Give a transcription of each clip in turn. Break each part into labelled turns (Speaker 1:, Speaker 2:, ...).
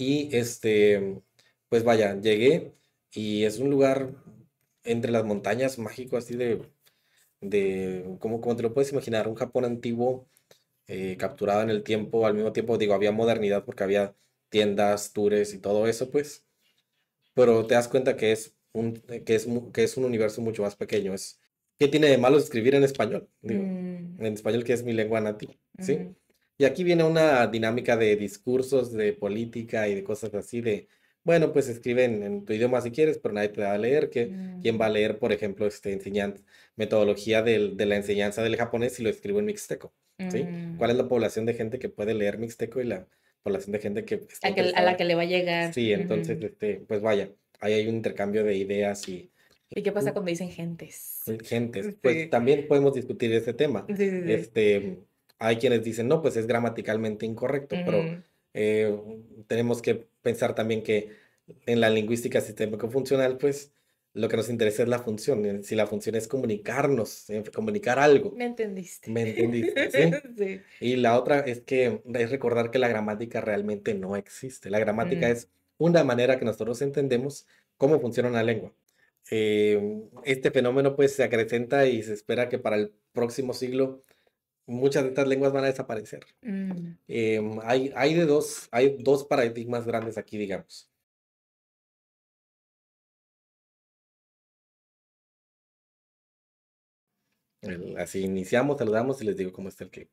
Speaker 1: Y este, pues vaya, llegué y es un lugar entre las montañas mágico, así de, de como, como te lo puedes imaginar, un Japón antiguo eh, capturado en el tiempo, al mismo tiempo, digo, había modernidad porque había tiendas, tours y todo eso, pues, pero te das cuenta que es un, que es, que es un universo mucho más pequeño, es, ¿qué tiene de malo escribir en español? Mm. en español que es mi lengua nativa, ¿sí? Y aquí viene una dinámica de discursos, de política y de cosas así, de, bueno, pues escriben en tu idioma si quieres, pero nadie te va a leer, que, mm. ¿quién va a leer, por ejemplo, este, enseñanza, metodología de la enseñanza del japonés si lo escribo en mixteco? ¿sí? Mm. ¿Cuál es la población de gente que puede leer mixteco y la población de gente que... A, la que
Speaker 2: le va a llegar. Sí, entonces,
Speaker 1: este, pues vaya, ahí hay un intercambio de ideas y...
Speaker 2: ¿Y qué pasa cuando dicen gentes?
Speaker 1: Gentes. Pues también podemos discutir este tema. este, hay quienes dicen, no, pues es gramaticalmente incorrecto, pero eh, tenemos que pensar también que en la lingüística sistémico-funcional, pues lo que nos interesa es la función. Eh, si la función es comunicarnos, comunicar algo. Me
Speaker 2: entendiste.
Speaker 1: Me entendiste, ¿sí? Y la otra es que es recordar que la gramática realmente no existe. La gramática mm. es una manera que nosotros entendemos cómo funciona una lengua. Eh, este fenómeno pues se acrecenta y se espera que para el próximo siglo muchas de estas lenguas van a desaparecer. Mm. Em, hay, hay, de dos, hay dos paradigmas grandes aquí, digamos. así iniciamos, saludamos y les digo cómo está el que.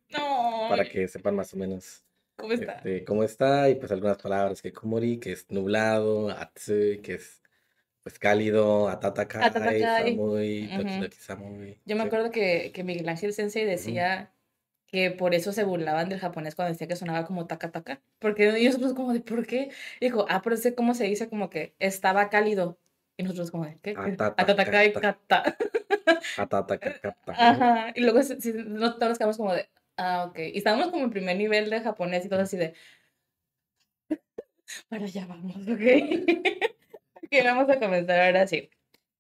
Speaker 1: Para que sepan más o menos. ¿Cómo está? Este, y pues algunas palabras que que es nublado, que es pues cálido, Atatakai,
Speaker 2: Yo me acuerdo que, que Miguel Ángel Sensei decía por eso se burlaban del japonés cuando decía que sonaba como taca taca, porque nosotros como de, ¿por qué? dijo, ah, pero sé cómo se dice, como que estaba cálido. Y nosotros como de, ¿qué? Atataka ah, ah, y kata.
Speaker 1: Ah,
Speaker 2: y luego si, nos quedamos como de, ah, ok. Y estábamos como en primer nivel de japonés y todo así de, para ya vamos, ok. vamos a comenzar ahora sí.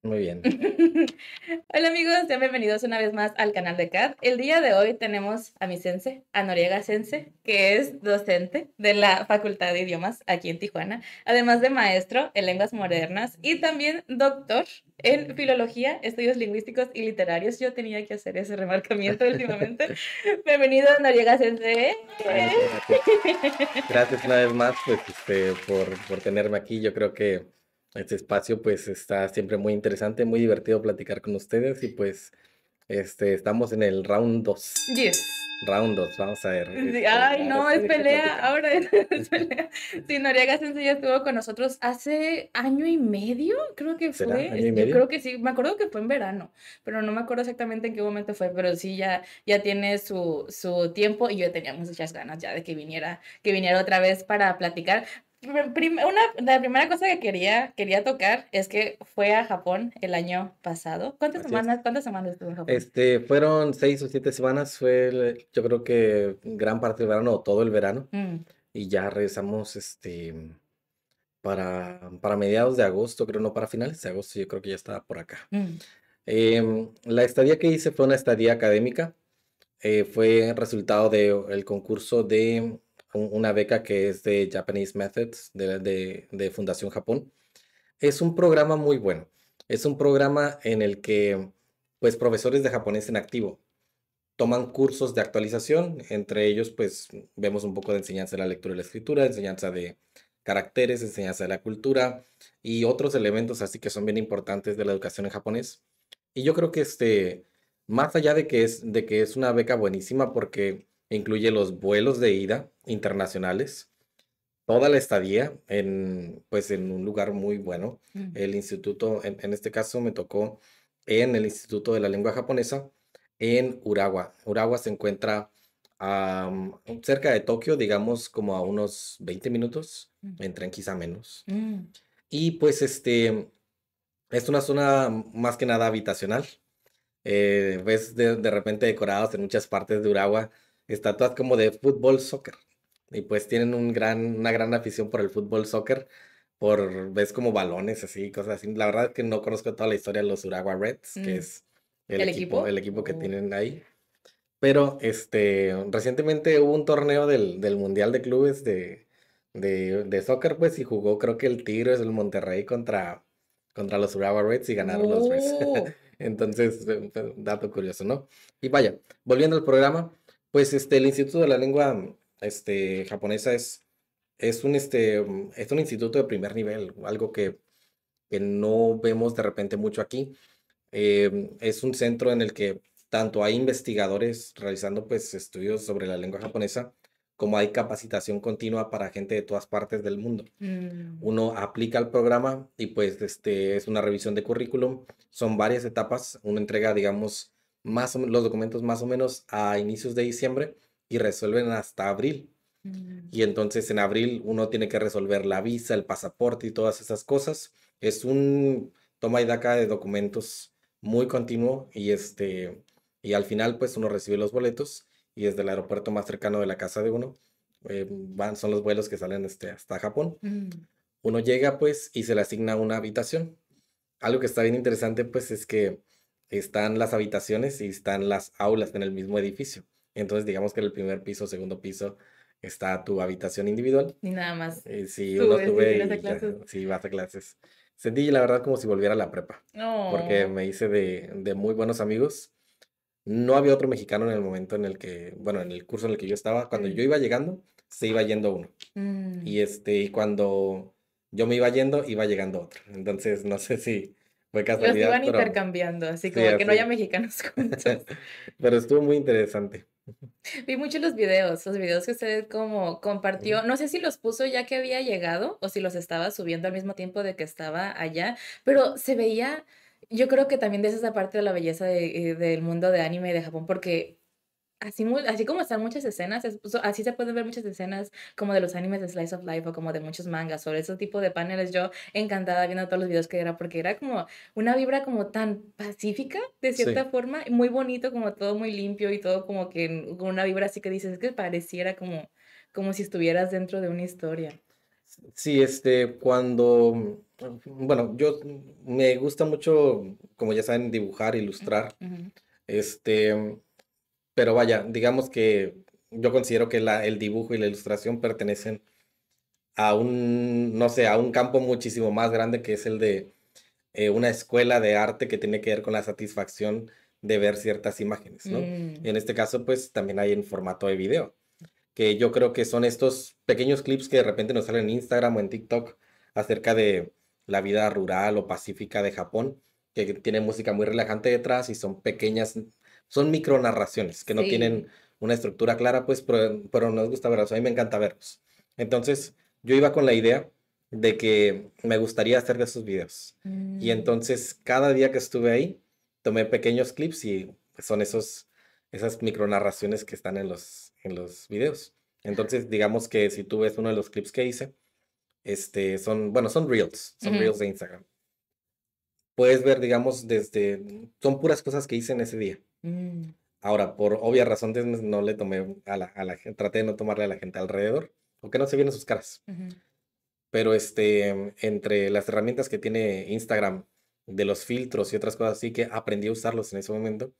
Speaker 2: Muy bien. Hola amigos, sean bienvenidos una vez más al canal de CAT. El día de hoy tenemos a mi sense, a Noriega Sense, que es docente de la Facultad de Idiomas aquí en Tijuana, además de maestro en lenguas modernas y también doctor en filología, estudios lingüísticos y literarios. Yo tenía que hacer ese remarcamiento últimamente. Bienvenido Noriega Sense.
Speaker 1: Gracias. una vez más pues, este, por, por tenerme aquí. Yo creo que este espacio pues está siempre muy interesante, muy divertido platicar con ustedes y pues este, estamos en el round 2. Yes. Round 2, vamos a ver. Ay, no, es pelea,
Speaker 2: ahora es, pelea. Sí, Noriega ya estuvo con nosotros hace año y medio, creo que fue. Yo creo que sí, me acuerdo que fue en verano, pero no me acuerdo exactamente en qué momento fue, pero sí, ya, ya tiene su, su tiempo y yo tenía muchas ganas ya de que viniera, que viniera otra vez para platicar una, la primera cosa que quería, quería tocar es que fue a Japón el año pasado. ¿Cuántas semanas, ¿cuántas semanas estuvo en Japón?
Speaker 1: Este, fueron seis o siete semanas, fue yo creo que gran parte del verano o todo el verano. Mm. Y ya regresamos este, para, para mediados de agosto, creo, no para finales de agosto, yo creo que ya estaba por acá. Mm. Em, la estadía que hice fue una estadía académica. Eh, fue resultado del el concurso de una beca que es de Japanese Methods, de, Fundación Japón. Es un programa muy bueno. Es un programa en el que pues profesores de japonés en activo toman cursos de actualización, entre ellos pues vemos un poco de enseñanza de la lectura y la escritura, enseñanza de caracteres, enseñanza de la cultura y otros elementos así que son bien importantes de la educación en japonés. Y yo creo que este, más allá de que es, de que es una beca buenísima porque incluye los vuelos de ida internacionales, toda la estadía en, pues, en un lugar muy bueno. El instituto, en, este caso me tocó en el Instituto de la Lengua Japonesa en Urawa. Urawa se encuentra cerca de Tokio, digamos como a unos 20 minutos, mm. en tren quizá menos. Mm. Y pues este, es una zona más que nada habitacional. Eh, ves de, de repente decorados en muchas partes de Urawa estatuas como de fútbol, soccer. Y pues tienen un gran, una gran afición por el fútbol, soccer, por, ves como balones así, cosas así. La verdad es que no conozco toda la historia de los Uragua Reds, que mm. es
Speaker 2: el, equipo? el equipo que oh.
Speaker 1: tienen ahí. Pero este, recientemente hubo un torneo del, Mundial de Clubes de, de, soccer, pues, y jugó creo que el tiro es el Monterrey contra, contra los Urawa Reds y ganaron los Reds. Oh. Entonces, eh, dato curioso, ¿no? Y vaya, volviendo al programa, pues este, el Instituto de la Lengua este, Japonesa es, es, un, este, mm, es un instituto de primer nivel, algo que, no vemos de repente mucho aquí. Eh, es un centro en el que tanto hay investigadores realizando pues, estudios sobre la lengua japonesa, como hay capacitación continua para gente de todas partes del mundo. Mm. Uno aplica el programa y pues este, es una revisión de currículum. Son varias etapas. Uno entrega, digamos, más los documentos más o menos a inicios de diciembre y resuelven hasta abril. Mm. Y entonces en abril uno tiene que resolver la visa, el pasaporte y todas esas cosas. Es un toma y daca de documentos muy continuo y este y al final pues uno recibe los boletos y desde el aeropuerto más cercano de la casa de uno eh, van son los vuelos que salen este, hasta Japón. Mm. Uno llega pues y se le asigna una habitación. Algo que está bien interesante pues es que están las habitaciones y están las aulas en el mismo edificio. Entonces, digamos que en el primer piso, segundo piso, está tu habitación individual. Y nada más. si eh, sí, uno tuve y, vas a sí, vas a clases. Sentí, la verdad, como si volviera a la prepa. no Porque me hice de, de, muy buenos amigos. No había otro mexicano en el momento en el que, bueno, en el curso en el que yo estaba. Cuando yo iba llegando, se iba yendo uno.
Speaker 2: Mm. Y
Speaker 1: este, y cuando yo me iba yendo, iba llegando otro. Entonces, no sé si los iban
Speaker 2: intercambiando, así como que no haya mexicanos
Speaker 1: pero estuvo muy interesante.
Speaker 2: Vi muchos los videos, los videos que usted como compartió. No sé si los puso ya que había llegado o si los estaba subiendo al mismo tiempo de que estaba allá, pero se veía, yo creo que también de esa parte de la belleza eh, del mundo de anime de Japón, porque Así, así como están muchas escenas, pues, así se pueden ver muchas escenas como de los animes de Slice of Life o como de muchos mangas sobre ese tipo de paneles. Yo encantada viendo todos los videos que era porque era como una vibra como tan pacífica de cierta forma, muy bonito, como todo muy limpio y todo como que con una vibra así que dices, que pareciera como, como si estuvieras dentro de una historia.
Speaker 1: Sí, este, cuando, bueno, yo me gusta mucho, como ya saben, dibujar, ilustrar. Este pero vaya, digamos que yo considero que la, el dibujo y la ilustración pertenecen a un, no sé, a un campo muchísimo más grande que es el de eh, una escuela de arte que tiene que ver con la satisfacción de ver ciertas imágenes, ¿no? Mm. en este caso, pues también hay en formato de video, que yo creo que son estos pequeños clips que de repente nos salen en Instagram o en TikTok acerca de la vida rural o pacífica de Japón, que tiene música muy relajante detrás y son pequeñas son micronarraciones que no tienen una estructura clara, pues, pero, nos gusta verlos. A mí me encanta verlos. Entonces, yo iba con la idea de que me gustaría hacer de esos videos. Y mm. entonces, cada día que estuve ahí, tomé pequeños clips y pues, son esos, esas micronarraciones que están en los, en los videos. Entonces, digamos que si tú ves uno de los clips que hice, este, son, bueno, son reels, son reels de Instagram. Puedes ver, digamos, desde, son puras cosas que hice en ese día. Mm. Ahora, por obvias razones, pues, no le tomé a la, gente, traté de no tomarle a la gente alrededor, porque no se vienen sus caras. Pero este, entre las herramientas que tiene Instagram, de los filtros y otras cosas así, que aprendí a usarlos en ese momento,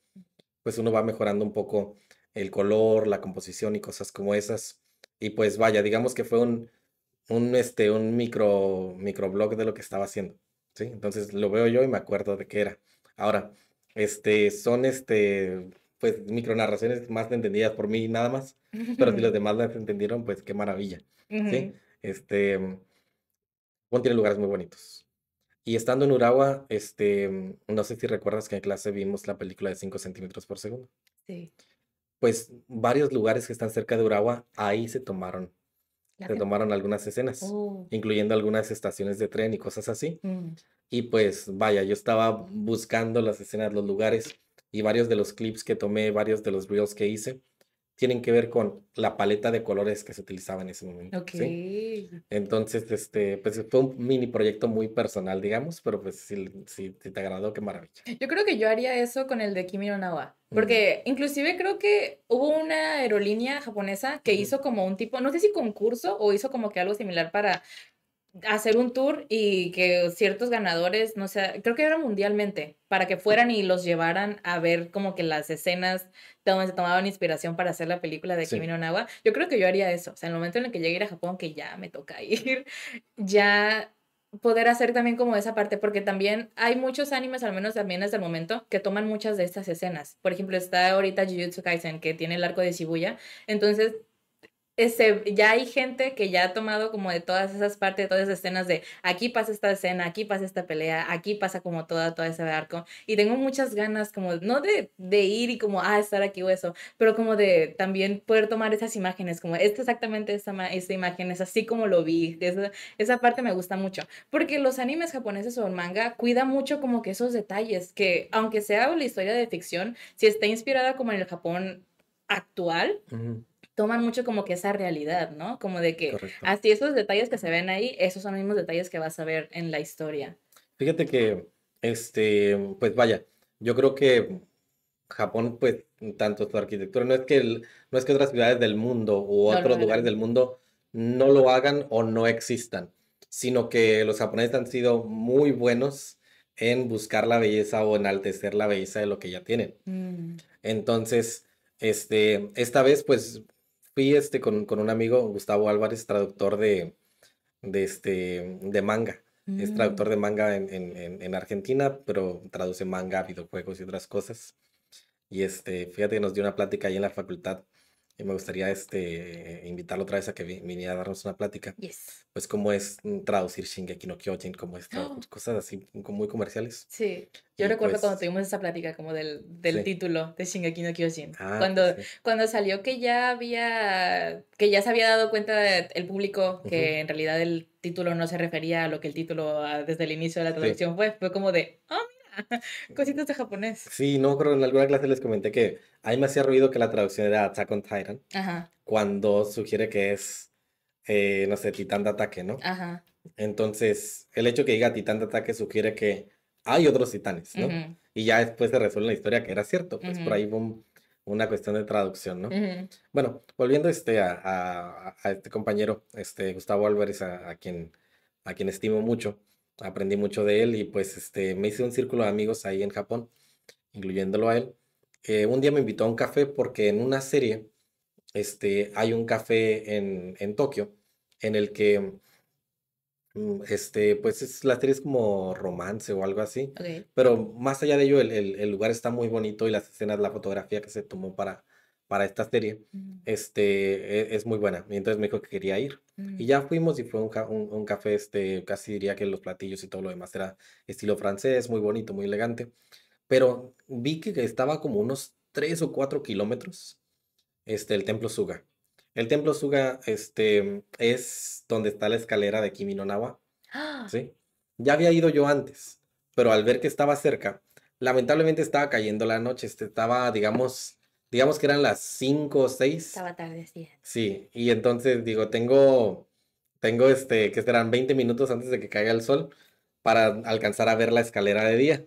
Speaker 1: pues uno va mejorando un poco el color, la composición y cosas como esas. Y pues vaya, digamos que fue un, un, este, un micro, microblog de lo que estaba haciendo. ¿sí? Entonces lo veo yo y me acuerdo de qué era. Ahora, este, son este, pues micronarraciones más entendidas por mí nada más, pero si los demás las entendieron, pues qué maravilla. ¿sí? Este, Juan tiene lugares muy bonitos. Y estando en Urawa, este, no sé si recuerdas que en clase vimos la película de 5 centímetros por segundo. Sí. Pues varios lugares que están cerca de Urawa, ahí se tomaron se tomaron algunas escenas, oh. incluyendo algunas estaciones de tren y cosas así. Mm. Y pues vaya, yo estaba buscando las escenas, los lugares y varios de los clips que tomé, varios de los reels que hice, tienen que ver con la paleta de colores que se utilizaba en ese momento. Entonces, este, pues fue un mini proyecto muy personal, digamos, pero pues si, te agradó, qué maravilla.
Speaker 2: Yo creo que yo haría eso con el de Kimi no Nawa, porque inclusive creo que hubo una aerolínea japonesa que hizo como un tipo, no sé si concurso o hizo como que algo similar para hacer un tour y que ciertos ganadores, no sé, creo que era mundialmente, para que fueran y los llevaran a ver como que las escenas donde se tomaban inspiración para hacer la película de kimino Kimi Nawa. Yo creo que yo haría eso, o sea, en el momento en el que llegue a ir a Japón, que ya me toca ir, ya poder hacer también como esa parte, porque también hay muchos animes, al menos también desde el momento, que toman muchas de estas escenas. Por ejemplo, está ahorita Jujutsu Kaisen, que tiene el arco de Shibuya, entonces ese, ya hay gente que ya ha tomado como de todas esas partes, de todas esas escenas de aquí pasa esta escena, aquí pasa esta pelea, aquí pasa como toda, todo ese arco. Y tengo muchas ganas como, no de, de ir y como, ah, estar aquí o eso, pero como de también poder tomar esas imágenes, como esta exactamente esta, esta imagen, es así como lo vi. Esa, esa parte me gusta mucho, porque los animes japoneses o el manga cuida mucho como que esos detalles, que aunque sea la historia de ficción, si está inspirada como en el Japón actual toman mucho como que esa realidad, ¿no? Como de que así esos detalles que se ven ahí, esos son los mismos detalles que vas a ver en la historia.
Speaker 1: Fíjate que, este, pues vaya, yo creo que Japón, pues, tanto su arquitectura, no es que, no es que otras ciudades del mundo u otros lugares del mundo no lo hagan o no existan, sino que los japoneses han sido muy buenos en buscar la belleza o enaltecer la belleza de lo que ya tienen. Mm. Entonces, este, esta vez, pues, fui este, con, un amigo, Gustavo Álvarez, traductor de, de, este, de manga. Es mm. traductor de manga en, Argentina, pero traduce manga, videojuegos y otras cosas. Y este, fíjate que nos dio una plática ahí en la facultad y me gustaría este, invitarlo otra vez a que viniera a darnos una plática. Pues cómo es mm, traducir Shingeki no Kyojin, cómo es cosas así mm, como muy comerciales.
Speaker 2: Sí, yo recuerdo cuando pues tuvimos esa plática como del, del
Speaker 1: título de Shingeki no Kyojin. Ah, cuando,
Speaker 2: cuando salió que ya había, que ya se había dado cuenta el público que en realidad el título no se refería a lo que el título desde el inicio de la traducción fue, fue como de, ah, Cositas de japonés.
Speaker 1: Sí, no, creo en alguna clase les comenté que a mí me hacía ruido que la traducción era Attack on Titan. Ajá. Cuando sugiere que es, eh, no sé, titán de ataque, ¿no? Ajá. Entonces, el hecho que diga titán de ataque sugiere que hay otros titanes, ¿no? Y ya después se resuelve la historia que era cierto, pues por ahí boom, una cuestión de traducción, ¿no? Bueno, volviendo este a, este compañero, este Gustavo Álvarez, a quien, a quien estimo mucho, aprendí mucho de él y pues este, me hice un círculo de amigos ahí en Japón, incluyéndolo a él. Eh, un día me invitó a un café porque en una serie este, hay un café en, Tokio en el que mm, este, pues la serie es como romance o algo así, pero más allá de ello, el, lugar está muy bonito y las escenas, la fotografía que se tomó para, para esta serie, este, e, es, muy buena. Y entonces me dijo que quería ir. Mm. Y ya fuimos y fue un, un, café, este, casi diría que los platillos y todo lo demás era estilo francés, muy bonito, muy elegante. Pero vi que estaba como unos 3 o 4 kilómetros, este, el templo Suga. El templo Suga, este, es donde está la escalera de Kimi no Nawa. ¡Ah! ¿sí? Ya había ido yo antes, pero al ver que estaba cerca, lamentablemente estaba cayendo la noche, este, estaba, digamos, digamos que eran las 5 o 6. Estaba tarde, sí. Sí, y entonces digo, tengo, tengo este, que serán 20 minutos antes de que caiga el sol para alcanzar a ver la escalera de día.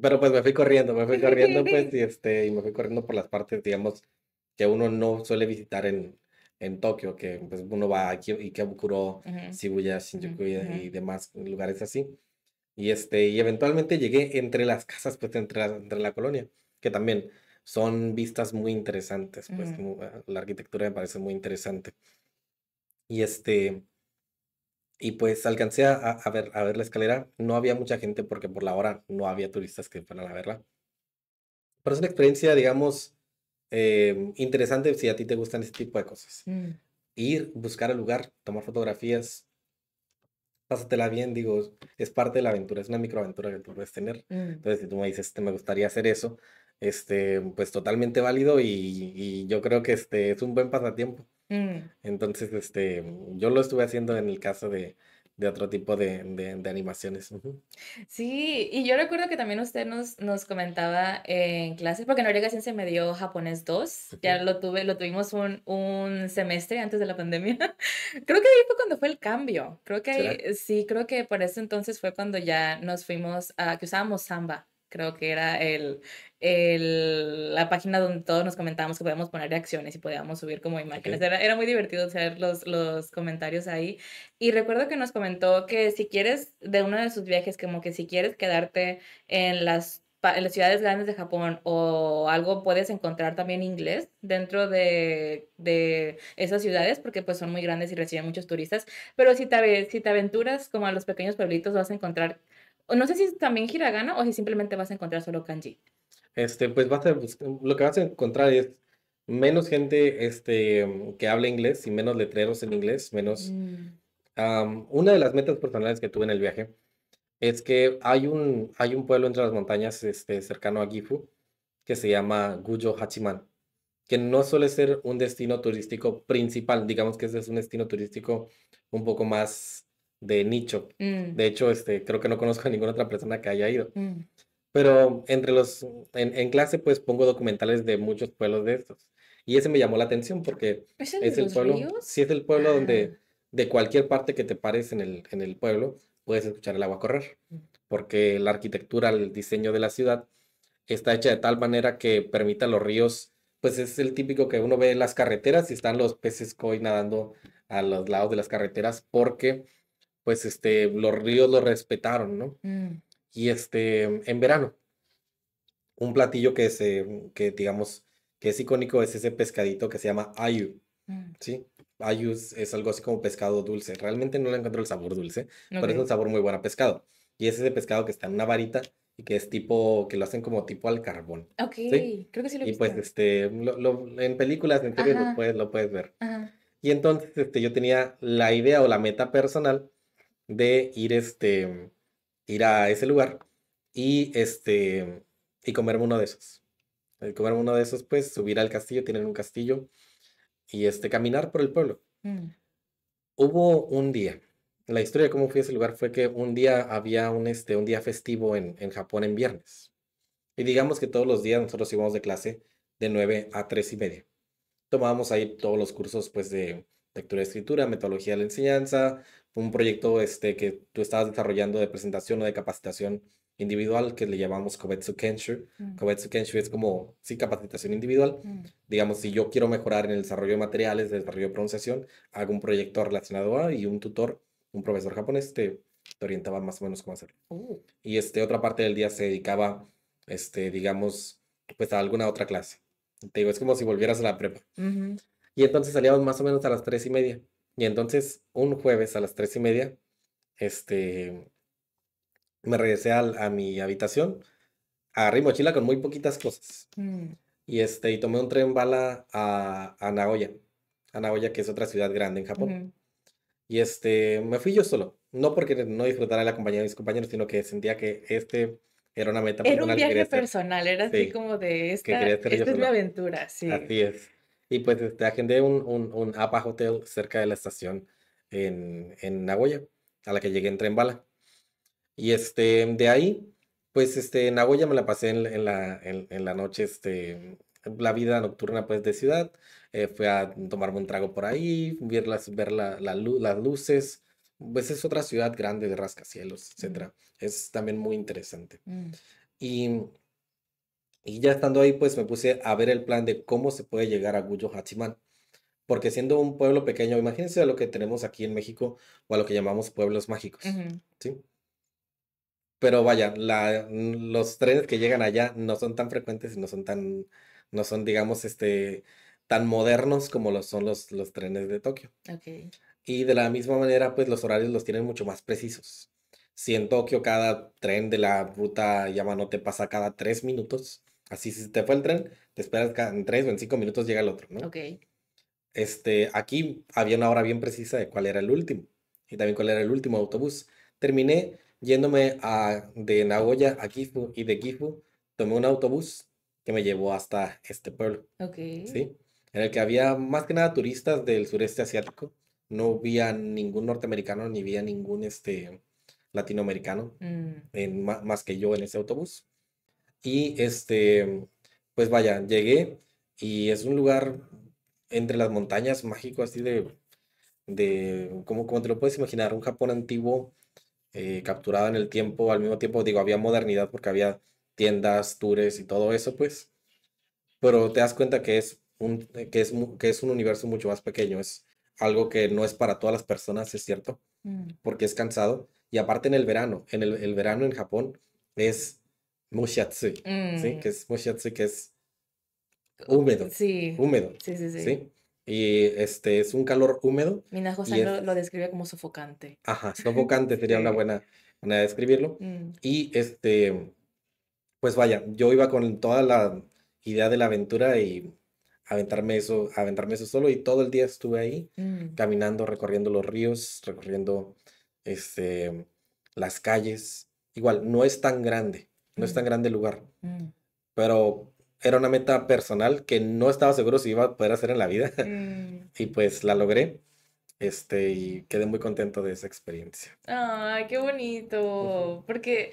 Speaker 1: Pero pues me fui corriendo, me fui corriendo pues y este, y me fui corriendo por las partes, digamos, que uno no suele visitar en, en Tokio, que pues uno va aquí, Ikebukuro, Shibuya, Shinjuku y demás lugares así. Y este, y eventualmente llegué entre las casas, pues entre entre la colonia, que también son vistas muy interesantes, pues ah, la arquitectura me parece muy interesante. Y este, y pues alcancé a, ver, a ver la escalera, no había mucha gente porque por la hora no había turistas que fueran a verla. Pero es una experiencia, digamos, em, interesante si a ti te gustan ese tipo de cosas. Mm. Ir, buscar el lugar, tomar fotografías, pásatela bien, digo, es parte de la aventura, es una microaventura que tú puedes tener. Mm. Entonces, si tú me dices, te este, me gustaría hacer eso, este, pues totalmente válido y, yo creo que este es un buen pasatiempo. Mm. Entonces, este, yo lo estuve haciendo en el caso de, otro tipo de, animaciones.
Speaker 2: Sí, y yo recuerdo que también usted nos, nos comentaba en clases, porque Noriega se me dio japonés 2, ya lo tuve, lo tuvimos un, un semestre antes de la pandemia. creo que ahí fue cuando fue el cambio, creo que sí, creo que por ese entonces fue cuando ya nos fuimos, a, que usábamos samba, creo que era el, la página donde todos nos comentábamos que podíamos poner reacciones y podíamos subir como imágenes. Era, muy divertido hacer los, los comentarios ahí. Y recuerdo que nos comentó que si quieres, de uno de sus viajes, como que si quieres quedarte en las en las ciudades grandes de Japón o algo puedes encontrar también inglés dentro de, de, esas ciudades porque pues son muy grandes y reciben muchos turistas, pero si te, si te aventuras como a los pequeños pueblitos vas a encontrar, no sé si también hiragana o si simplemente vas a encontrar solo kanji
Speaker 1: este, pues a lo que vas a encontrar es menos gente este, que habla inglés y menos letreros en inglés, menos... Mm. una de las metas personales que tuve en el viaje es que hay un, hay un pueblo entre las montañas este, cercano a Gifu que se llama Guyo Hachiman, que no suele ser un destino turístico principal, digamos que ese es un destino turístico un poco más de nicho. Mm. De hecho, este, creo que no conozco a ninguna otra persona que haya ido. Mm. Pero entre los, en, clase pues pongo documentales de muchos pueblos de estos. Y ese me llamó la atención porque es el, pueblo, el pueblo donde ah. de cualquier parte que te pares en el, en el pueblo puedes escuchar el agua correr. Mm. Porque la arquitectura, el diseño de la ciudad está hecha de tal manera que permita a los ríos, pues es el típico que uno ve en las carreteras y están los peces koi nadando a los lados de las carreteras porque pues este, los ríos los respetaron, ¿no? Mm y este, en verano. Un platillo que, se, que digamos que es icónico es ese pescadito que se llama ayu, mm. ¿sí? Ayu es, algo así como pescado dulce. Realmente no le encuentro el sabor dulce, pero es un sabor muy bueno a pescado. Y es ese pescado que está en una varita y que es tipo, que lo hacen como tipo al carbón.
Speaker 2: Ok, creo que sí lo he Y pues,
Speaker 1: este, en películas, en series lo puedes, lo puedes ver. Y entonces, este, yo tenía la idea o la meta personal de ir, este, ir a ese lugar y, este, y comerme uno de esos. El comerme uno de esos, pues subir al castillo, tienen un castillo, y este, caminar por el pueblo. Mm. Hubo un día, la historia de cómo fui a ese lugar fue que un día había un, este, un día festivo en, Japón en viernes. Y digamos que todos los días nosotros íbamos de clase de 9 a tres y media. Tomábamos ahí todos los cursos pues de lectura y escritura, metodología de la enseñanza, un proyecto este, que tú estabas desarrollando de presentación o de capacitación individual que le llamamos Kobetsu Kenshu. Mm. Kobetsu Kenshu es como, sí, capacitación individual. Mm. Digamos, si yo quiero mejorar en el desarrollo de materiales, desarrollo de pronunciación, hago un proyecto relacionado y un tutor, un profesor japonés te, te orientaba más o menos cómo hacerlo. Oh. Y este, otra parte del día se dedicaba, este, digamos, pues a alguna otra clase. Te digo, es como si volvieras a la prepa. Y entonces salíamos más o menos a las tres y media. Y entonces, un jueves a las tres y media, este, me regresé a, mi habitación, agarré mochila con muy poquitas cosas. Mm. Y, este, y tomé un tren bala a, Nagoya, Nagoya, que es otra ciudad grande en Japón. Y este, me fui yo solo, no porque no disfrutara la compañía de mis compañeros, sino que sentía que este era una meta era personal. Era un viaje personal,
Speaker 2: era así como de esta, es mi aventura, sí. Así
Speaker 1: es. Y pues te agendé un, un, un APA Hotel cerca de la estación en, Nagoya, a la que llegué en tren bala. Y este, de ahí, pues este, Nagoya me la pasé en, la, en, la noche, este, la vida nocturna pues de ciudad. Eh, fui a tomarme un trago por ahí, ver las, ver la, las luces. Pues es otra ciudad grande de rascacielos, mm. etc. Es también muy interesante. Mm. Y y ya estando ahí, pues me puse a ver el plan de cómo se puede llegar a Guyo Hachiman. Porque siendo un pueblo pequeño, imagínense a lo que tenemos aquí en México o a lo que llamamos pueblos mágicos. ¿sí? Pero vaya, mm, los trenes que llegan allá no son tan frecuentes y no son tan, no son, digamos, este, tan modernos como lo son los, los trenes de Tokio. Y de la misma manera, pues los horarios los tienen mucho más precisos. Si en Tokio cada tren de la ruta Yamanote pasa cada tres minutos, Así, si te fue el tren, te esperas en tres o en cinco minutos llega el otro, ¿no? Ok. Este, aquí había una hora bien precisa de cuál era el último y también cuál era el último autobús. Terminé yéndome a, de Nagoya a Kifu y de Kifu tomé un autobús que me llevó hasta este pueblo.
Speaker 2: Ok. Sí,
Speaker 1: en el que había más que nada turistas del sureste asiático. No había ningún norteamericano ni había ningún este, latinoamericano
Speaker 2: mm.
Speaker 1: más que yo en ese autobús. Y este, pues vaya, llegué y es un lugar entre las montañas mágico, así de, de como, como te lo puedes imaginar, un Japón antiguo eh, capturado en el tiempo, al mismo tiempo, digo, había modernidad porque había tiendas, tours y todo eso, pues, pero te das cuenta que es un, que es, que es un universo mucho más pequeño, es algo que no es para todas las personas, es cierto, mm. porque es cansado, y aparte en el verano, en el, el verano en Japón es Mushatsu, mm. Que es oh, húmedo. Sí. Húmedo. Sí, sí, Y este es un calor húmedo. Minajosa
Speaker 2: lo, describe como sofocante.
Speaker 1: Ajá, sofocante sería una buena manera de describirlo. Mm. Y este, pues vaya, yo iba con toda la idea de la aventura y aventarme eso, aventarme eso solo y todo el día estuve ahí mm. caminando, recorriendo los ríos, recorriendo este las calles. Igual, no es tan grande. No es tan grande el lugar. Mm. Pero era una meta personal que no estaba seguro si iba a poder hacer en la vida. Mm. y pues la logré. Este, y quedé muy contento de esa experiencia.
Speaker 2: Ay, qué bonito. Porque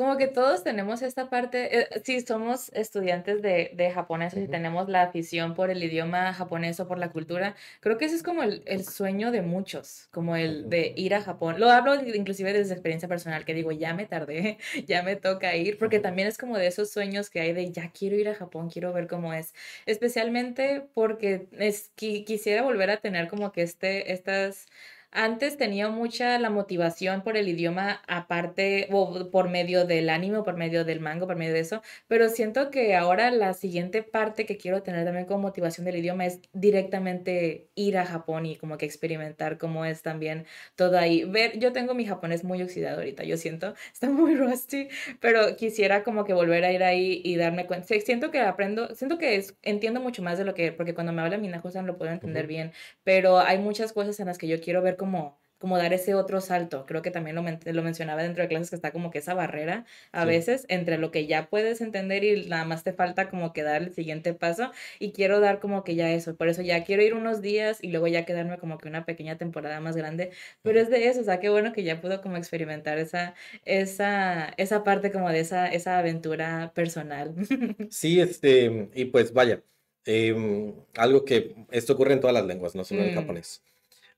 Speaker 2: como que todos tenemos esta parte, eh, si somos estudiantes de, de japonés y tenemos la afición por el idioma japonés o por la cultura, creo que ese es como el, sueño de muchos, como el de ir a Japón. Lo hablo inclusive desde experiencia personal, que digo, ya me tardé, ya me toca ir, porque también es como de esos sueños que hay de, ya quiero ir a Japón, quiero ver cómo es, especialmente porque es, quisiera volver a tener como que este, estas antes tenía mucha la motivación por el idioma aparte o por medio del anime, por medio del mango, por medio de eso, pero siento que ahora la siguiente parte que quiero tener también como motivación del idioma es directamente ir a Japón y como que experimentar cómo es también todo ahí. Ver, yo tengo mi japonés muy oxidado ahorita, yo siento, está muy rusty, pero quisiera como que volver a ir ahí y darme cuenta. Siento que aprendo, siento que entiendo mucho más de lo que, porque cuando me habla mi san lo puedo entender bien, pero hay muchas cosas en las que yo quiero ver como como dar ese otro salto. Creo que también lo, lo, mencionaba dentro de clases que está como que esa barrera a veces entre lo que ya puedes entender y nada más te falta como que dar el siguiente paso y quiero dar como que ya eso. Por eso ya quiero ir unos días y luego ya quedarme como que una pequeña temporada más grande. Pero es de eso, o sea, qué bueno que ya pudo como experimentar esa, esa, esa parte como de esa, esa aventura personal.
Speaker 1: Sí, este, y pues vaya. Em, algo que esto ocurre en todas las lenguas, no solo en mm. japonés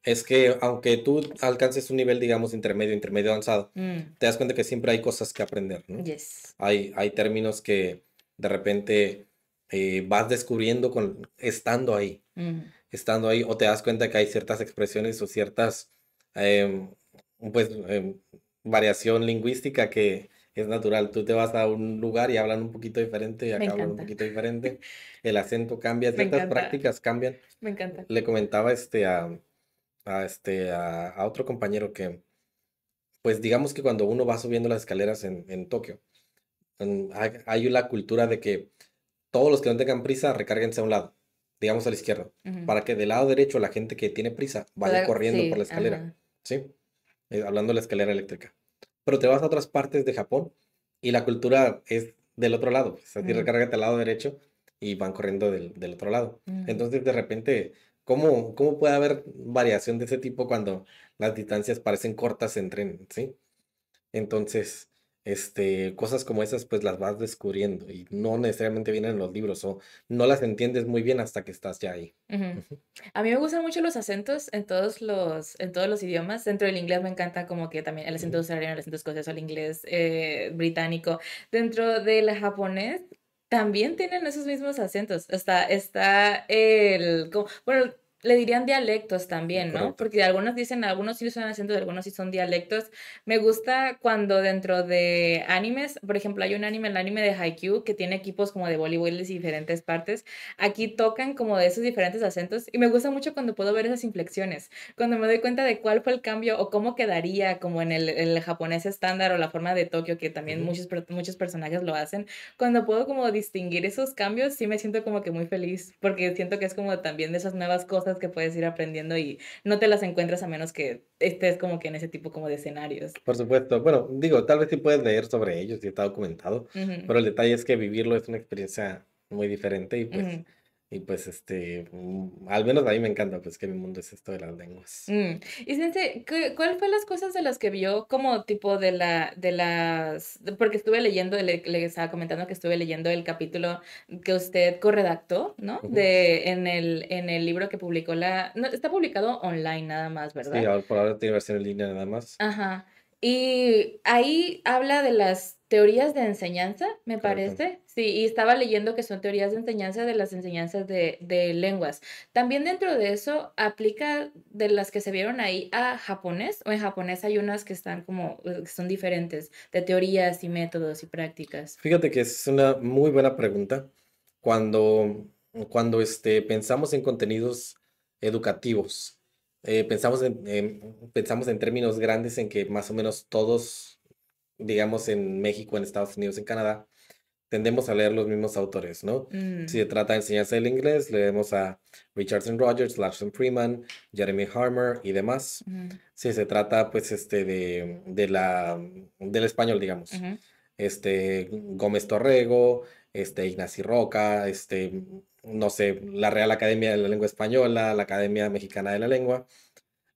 Speaker 1: es que aunque tú alcances un nivel, digamos, intermedio, intermedio avanzado, mm. te das cuenta que siempre hay cosas que aprender, ¿no? Yes. Hay, hay términos que de repente eh, vas descubriendo con, estando ahí, mm. estando ahí, o te das cuenta que hay ciertas expresiones o ciertas, em, pues, em, variación lingüística que es natural. Tú te vas a un lugar y hablan un poquito diferente y acá un poquito diferente. El acento cambia, ciertas prácticas cambian.
Speaker 2: Me encanta. Le
Speaker 1: comentaba este a a, este, a, otro compañero que, pues digamos que cuando uno va subiendo las escaleras en, en Tokio, hay, una cultura de que todos los que no tengan prisa recárguense a un lado, digamos a la izquierda, para que del lado derecho la gente que tiene prisa vaya corriendo por la escalera, ¿sí? Eh, hablando de la escalera eléctrica. Pero te vas a otras partes de Japón y la cultura es del otro lado, se pues, sea, recárgate al lado derecho y van corriendo del, del otro lado. Entonces de repente ¿Cómo, ¿Cómo puede haber variación de ese tipo cuando las distancias parecen cortas en tren? ¿sí? Entonces, este, cosas como esas pues las vas descubriendo y no necesariamente vienen en los libros o no las entiendes muy bien hasta que estás ya ahí.
Speaker 2: A mí me gustan mucho los acentos en todos los, en todos los idiomas. Dentro del inglés me encanta como que también el acento australiano, el acento escocés, el inglés eh, británico. Dentro del japonés también tienen esos mismos acentos. Está, está el, como, bueno, le dirían dialectos también, ¿no? Porque algunos dicen, algunos sí usan acento, algunos sí son dialectos. Me gusta cuando dentro de animes, por ejemplo, hay un anime, el anime de Haikyuu, que tiene equipos como de voleibol de diferentes partes. Aquí tocan como de esos diferentes acentos y me gusta mucho cuando puedo ver esas inflexiones, cuando me doy cuenta de cuál fue el cambio o cómo quedaría como en el, japonés estándar o la forma de Tokio, que también muchos, muchos personajes lo hacen. Cuando puedo como distinguir esos cambios, sí me siento como que muy feliz, porque siento que es como también de esas nuevas cosas que puedes ir aprendiendo y no te las encuentras a menos que estés como que en ese tipo como de escenarios.
Speaker 1: Por supuesto, bueno, digo, tal vez sí puedes leer sobre ellos y está documentado, pero el detalle es que vivirlo es una experiencia muy diferente y pues... Y pues, este, mm, al menos a mí me encanta, pues que mi mundo es esto de las lenguas.
Speaker 2: Mm, y Sensei, ¿cuál fueron las cosas de las que vio como tipo de la, de las, porque estuve leyendo, le, estaba comentando que estuve leyendo el capítulo que usted corredactó, ¿no? De, en el, en el libro que publicó la, no, está publicado online nada más, ¿verdad?
Speaker 1: Sí, por ahora tiene versión en línea nada más.
Speaker 2: Ajá. Y ahí habla de las teorías de enseñanza, me parece. Sí, y estaba leyendo que son teorías de enseñanza de las enseñanzas de, lenguas. También dentro de eso aplica de las que se vieron ahí a japonés, o en japonés hay unas que están como, eh, son diferentes, de teorías y métodos y prácticas.
Speaker 1: Fíjate que es una muy buena pregunta. Cuando, cuando este, pensamos en contenidos educativos, eh, pensamos, en, pensamos en términos grandes en que más o menos todos digamos, en México, en Estados Unidos, en Canadá, tendemos a leer los mismos autores, ¿no? Si se mm. trata de enseñarse el inglés, leemos a Richardson Rogers, Larson Freeman, Jeremy Harmer y demás. Si se trata, pues, este, de, de la, del español, digamos, este, Gómez Torrego, este, Ignacio Roca, este, no sé, la Real Academia de la Lengua Española, la Academia Mexicana de la Lengua.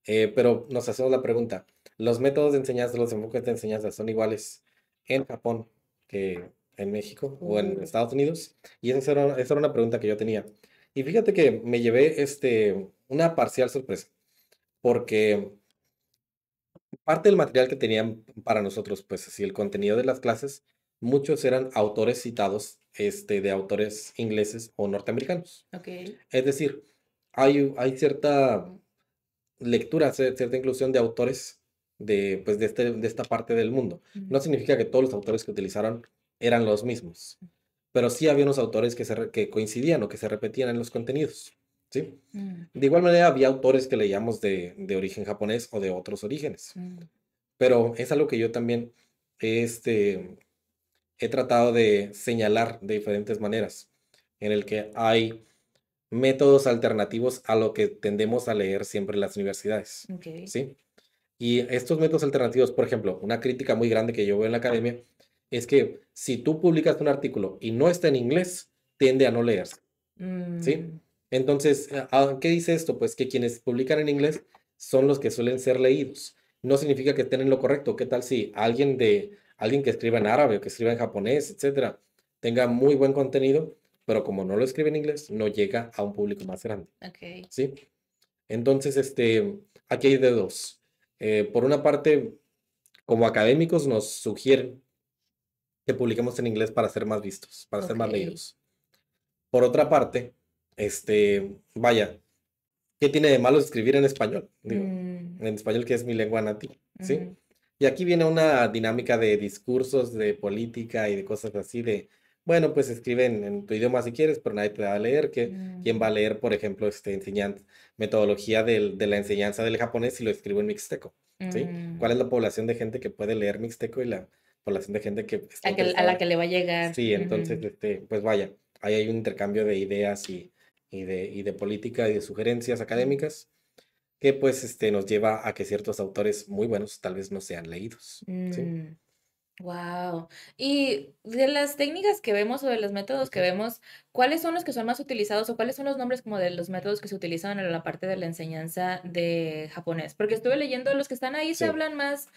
Speaker 1: Eh, pero nos hacemos la pregunta, los métodos de enseñanza, los enfoques de enseñanza son iguales en Japón que en México o en mm. Estados Unidos. Y esa era, esa era una pregunta que yo tenía. Y fíjate que me llevé este, una parcial sorpresa, porque parte del material que tenían para nosotros, pues así, el contenido de las clases, muchos eran autores citados este, de autores ingleses o norteamericanos. Okay. Es decir, hay, hay cierta lectura, cierta inclusión de autores de, pues, de, este, de esta parte del mundo. No significa que todos los autores que utilizaron eran los mismos, pero sí había unos autores que, coincidían o que se repetían en los contenidos. ¿sí? Mm. De igual manera, había autores que leíamos de, de origen japonés o de otros orígenes. Mm. Pero es algo que yo también este, he tratado de señalar de diferentes maneras, en el que hay métodos alternativos a lo que tendemos a leer siempre en las universidades. ¿sí? Y estos métodos alternativos, por ejemplo, una crítica muy grande que yo veo en la academia es que si tú publicas un artículo y no está en inglés, tiende a no leerse. ¿Sí? Mm. Entonces, ah, ah, ¿qué dice esto? Pues que quienes publican en inglés son los que suelen ser leídos. No significa que tengan lo correcto. ¿Qué tal si alguien de alguien que escriba en árabe o que escriba en japonés, etcétera, tenga muy buen contenido, pero como no lo escribe en inglés, no llega a un público más grande. ¿Sí? Entonces, este, aquí hay de dos eh, por una parte, como académicos nos sugieren que publiquemos en inglés para ser más vistos, para ser más leídos. Por otra parte, este, vaya, ¿qué tiene de malo escribir en español? Mm. En español que es mi lengua nativa, ¿sí? Y aquí viene una dinámica de discursos, de política y de cosas así, de bueno, pues escriben en tu idioma si quieres, pero nadie te va a leer. Mm. ¿Quién va a leer, por ejemplo, este, enseñanza, metodología de la enseñanza del japonés si lo escribo en mixteco? ¿sí? Mm. ¿Cuál es la población de gente que puede leer mixteco y la población de gente que... a, la que
Speaker 2: le va a llegar. Sí, entonces,
Speaker 1: este, pues vaya, ahí hay un intercambio de ideas y, de, política y de sugerencias académicas que pues este, nos lleva a que ciertos autores muy buenos tal vez no sean leídos. ¿sí? Mm.
Speaker 2: Wow. Y de las técnicas que vemos o de los métodos que vemos, ¿cuáles son los que son más utilizados o cuáles son los nombres como de los métodos que se utilizan en la parte de la enseñanza de japonés? Porque estuve leyendo los que están ahí se hablan más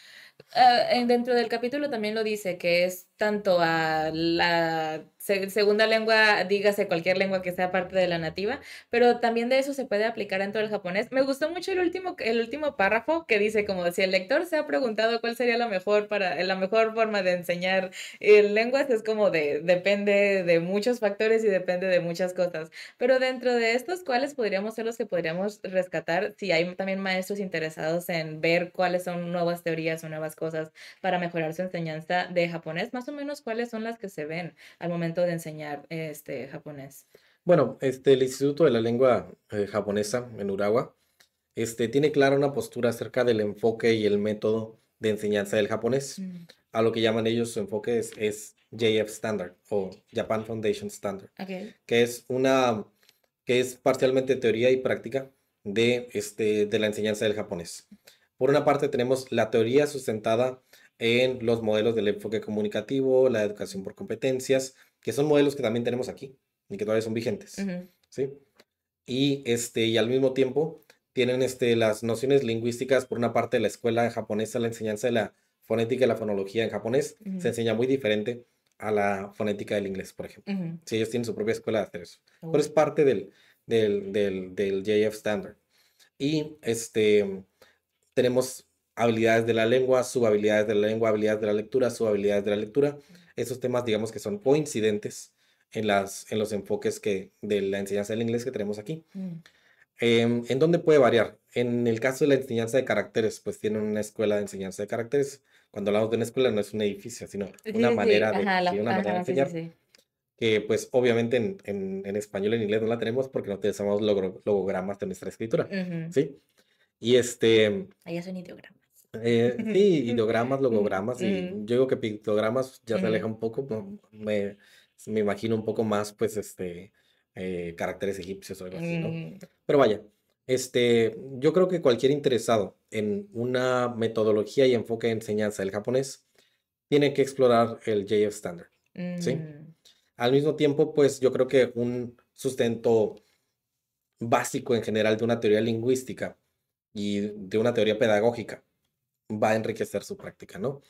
Speaker 2: Ah, en dentro del capítulo también lo dice, que es tanto a la segunda lengua, dígase cualquier lengua que sea parte de la nativa, pero también de eso se puede aplicar dentro del japonés. Me gustó mucho el último, el último párrafo que dice como si el lector se ha preguntado cuál sería la mejor, para, la mejor forma de enseñar eh, lenguas, es como de, depende de muchos factores y depende de muchas cosas. Pero dentro de estos, ¿cuáles podríamos ser los que podríamos rescatar si hay también maestros interesados en ver cuáles son nuevas teorías o nuevas cosas para mejorar su enseñanza de japonés? Más o menos, ¿cuáles son las que se ven al momento de enseñar este japonés?
Speaker 1: Bueno, este, el Instituto de la Lengua eh, Japonesa en Urawa este, tiene clara una postura acerca del enfoque y el método de enseñanza del japonés. Mm. A lo que llaman ellos su enfoque es, JF Standard o Japan Foundation Standard, que es una que es parcialmente teoría y práctica de, este, de la enseñanza del japonés. Por una parte tenemos la teoría sustentada en los modelos del enfoque comunicativo, la educación por competencias, que son modelos que también tenemos aquí y que todavía son vigentes. ¿sí? Y, este, y al mismo tiempo tienen este, las nociones lingüísticas, por una parte, de la escuela japonesa, la enseñanza de la fonética y la fonología en japonés se enseña muy diferente a la fonética del inglés, por ejemplo. si ellos tienen su propia escuela de hacer eso. Pero es parte del, del, del JF Standard. Y este, tenemos habilidades de la lengua, subhabilidades de la lengua, habilidades de la lectura, subhabilidades de la lectura. Esos temas, digamos que son coincidentes en, las, en los enfoques que, de la enseñanza del inglés que tenemos aquí. Mm. Em, ¿En dónde puede variar? En el caso de la enseñanza de caracteres, pues tiene una escuela de enseñanza de caracteres. Cuando hablamos de una escuela no es un edificio, sino una, manera, De, enseñar. Que pues obviamente en, en, en español, en inglés no la tenemos porque no utilizamos logogramas de nuestra escritura. ¿sí? Y este...
Speaker 2: Allá son ideogramas.
Speaker 1: Eh, sí, ideogramas, mm, logogramas, y mm. yo digo que pictogramas ya se aleja un poco, pues, me, me imagino un poco más, pues, este, eh, caracteres egipcios o algo así, ¿no? Mm. Pero vaya, este, yo creo que cualquier interesado en una metodología y enfoque de enseñanza del japonés tiene que explorar el JF Standard, ¿sí? Al mismo tiempo, pues, yo creo que un sustento básico en general de una teoría lingüística y de una teoría pedagógica va a enriquecer su práctica, ¿no?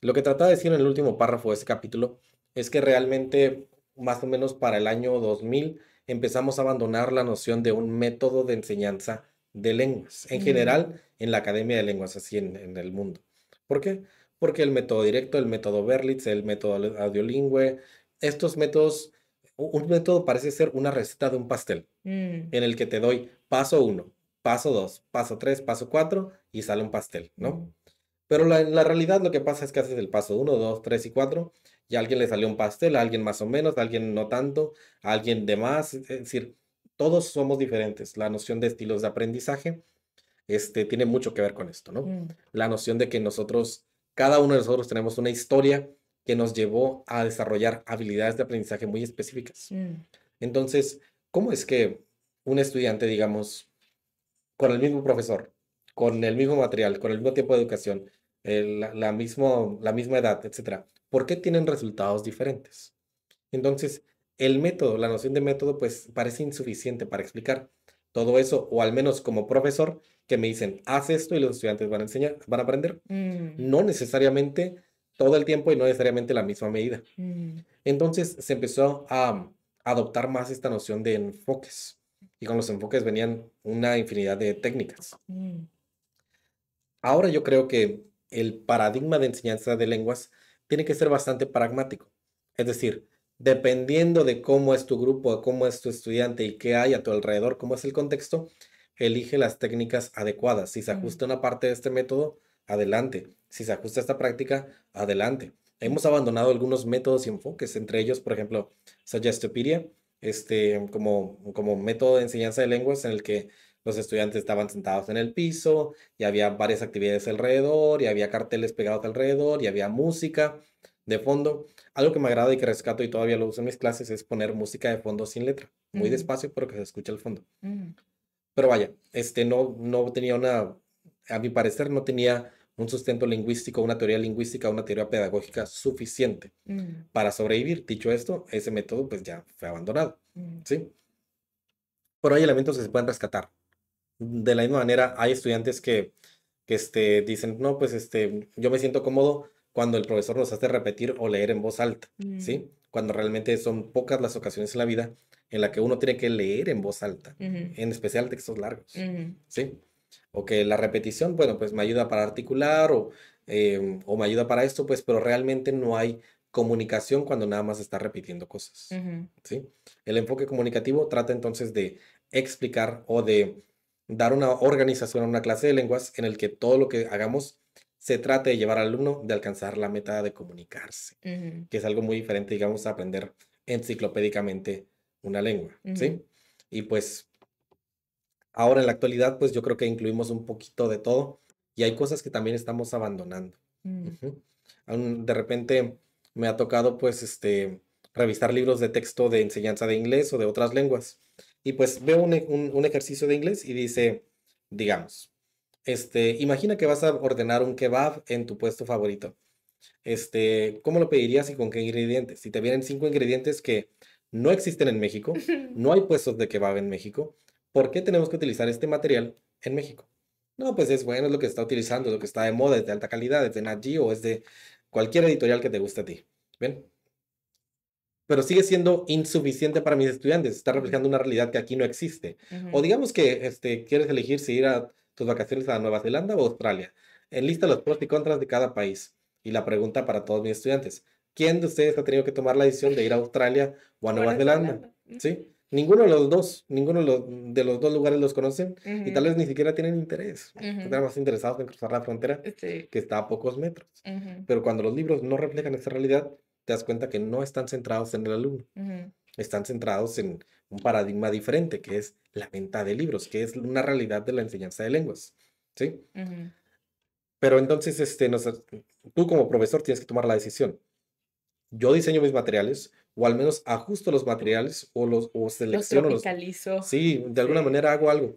Speaker 1: Lo que trataba de decir en el último párrafo de este capítulo es que realmente, más o menos para el año 2000, empezamos a abandonar la noción de un método de enseñanza de lenguas, en general en la Academia de Lenguas, así en, el mundo. ¿Por qué? Porque el método directo, el método Berlitz, el método audiolingüe, estos métodos, un método parece ser una receta de un pastel, mm. en el que te doy paso uno, paso 2, paso 3, paso 4 y sale un pastel, ¿no? Pero la, en la realidad lo que pasa es que haces el paso 1, 2, 3 y 4 y a alguien le salió un pastel, a alguien más o menos, a alguien no tanto, a alguien de más, es decir, todos somos diferentes. La noción de estilos de aprendizaje este, tiene mucho que ver con esto, ¿no? Mm. La noción de que nosotros, cada uno de nosotros tenemos una historia que nos llevó a desarrollar habilidades de aprendizaje muy específicas. Mm. Entonces, ¿cómo es que un estudiante, digamos, con el mismo profesor, con el mismo material, con el mismo tiempo de educación, la, misma edad, etcétera, ¿Por qué tienen resultados diferentes? Entonces, el método, la noción de método, pues parece insuficiente para explicar todo eso, o al menos como profesor, que me dicen, haz esto y los estudiantes van a enseñar, van a aprender. Mm. No necesariamente todo el tiempo y no necesariamente la misma medida. Mm. Entonces se empezó a adoptar más esta noción de enfoques y con los enfoques venían una infinidad de técnicas. Ahora yo creo que el paradigma de enseñanza de lenguas tiene que ser bastante pragmático. Es decir, dependiendo de cómo es tu grupo, cómo es tu estudiante y qué hay a tu alrededor, cómo es el contexto, elige las técnicas adecuadas. Si se mm. ajusta una parte de este método, adelante. Si se ajusta esta práctica, adelante. Mm. Hemos abandonado algunos métodos y enfoques, entre ellos, por ejemplo, Suggestopedia este, como, como método de enseñanza de lenguas en el que los estudiantes estaban sentados en el piso y había varias actividades alrededor y había carteles pegados alrededor y había música de fondo. Algo que me agrada y que rescato y todavía lo uso en mis clases es poner música de fondo sin letra, muy mm. despacio, pero que se escuche al fondo. Mm. Pero vaya, este no, no tenía una, a mi parecer no tenía un sustento lingüístico, una teoría lingüística, una teoría pedagógica suficiente mm. para sobrevivir. Dicho esto, ese método pues ya fue abandonado, mm. ¿sí? Pero hay elementos que se pueden rescatar. De la misma manera, hay estudiantes que, que este, dicen, no, pues este, yo me siento cómodo cuando el profesor nos hace repetir o leer en voz alta, mm. ¿sí? Cuando realmente son pocas las ocasiones en la vida en la que uno tiene que leer en voz alta, en especial textos largos, ¿sí? O que la repetición, bueno, pues me ayuda para articular em, o, me ayuda para esto, pues, pero realmente no hay comunicación cuando nada más está repitiendo cosas. ¿sí? El enfoque comunicativo trata entonces de explicar o de dar una organización a una clase de lenguas en el que todo lo que hagamos se trate de llevar al alumno de alcanzar la meta de comunicarse, que es algo muy diferente, digamos, a aprender enciclopédicamente una lengua, ¿sí? Y pues Ahora en la actualidad, pues yo creo que incluimos un poquito de todo y hay cosas que también estamos abandonando. Mm. De repente me ha tocado pues este revisar libros de texto de enseñanza de inglés o de otras lenguas y pues veo un, un ejercicio de inglés y dice, digamos, este, imagina que vas a ordenar un kebab en tu puesto favorito. Este, ¿cómo lo pedirías y con qué ingredientes? Si te vienen cinco ingredientes que no existen en México, no hay puestos de kebab en México, ¿por qué tenemos que utilizar este material en México? No, pues es bueno, es lo que está utilizando, lo que está de moda, es de alta calidad, es de NatGeo, o es de cualquier editorial que te guste a ti. ¿Bien? Pero sigue siendo insuficiente para mis estudiantes, está reflejando una realidad que aquí no existe. O digamos que este, quieres elegir si ir a tus vacaciones a Nueva Zelanda o Australia. Enlista los pros y contras de cada país. Y la pregunta para todos mis estudiantes, ¿quién de ustedes ha tenido que tomar la decisión de ir a Australia o a Nueva Zelanda? ¿Sí? Ninguno de los dos, ninguno de los, dos lugares los conocen y tal vez ni siquiera tienen interés. Están más interesados en cruzar la frontera que está a pocos metros. Pero cuando los libros no reflejan esta realidad, te das cuenta que no están centrados en el alumno. Están centrados en un paradigma diferente, que es la venta de libros, que es una realidad de la enseñanza de lenguas. ¿Sí? Pero entonces, este, tú como profesor tienes que tomar la decisión. Yo diseño mis materiales, o al menos ajusto los materiales o los o selecciono los, sí, de alguna manera hago algo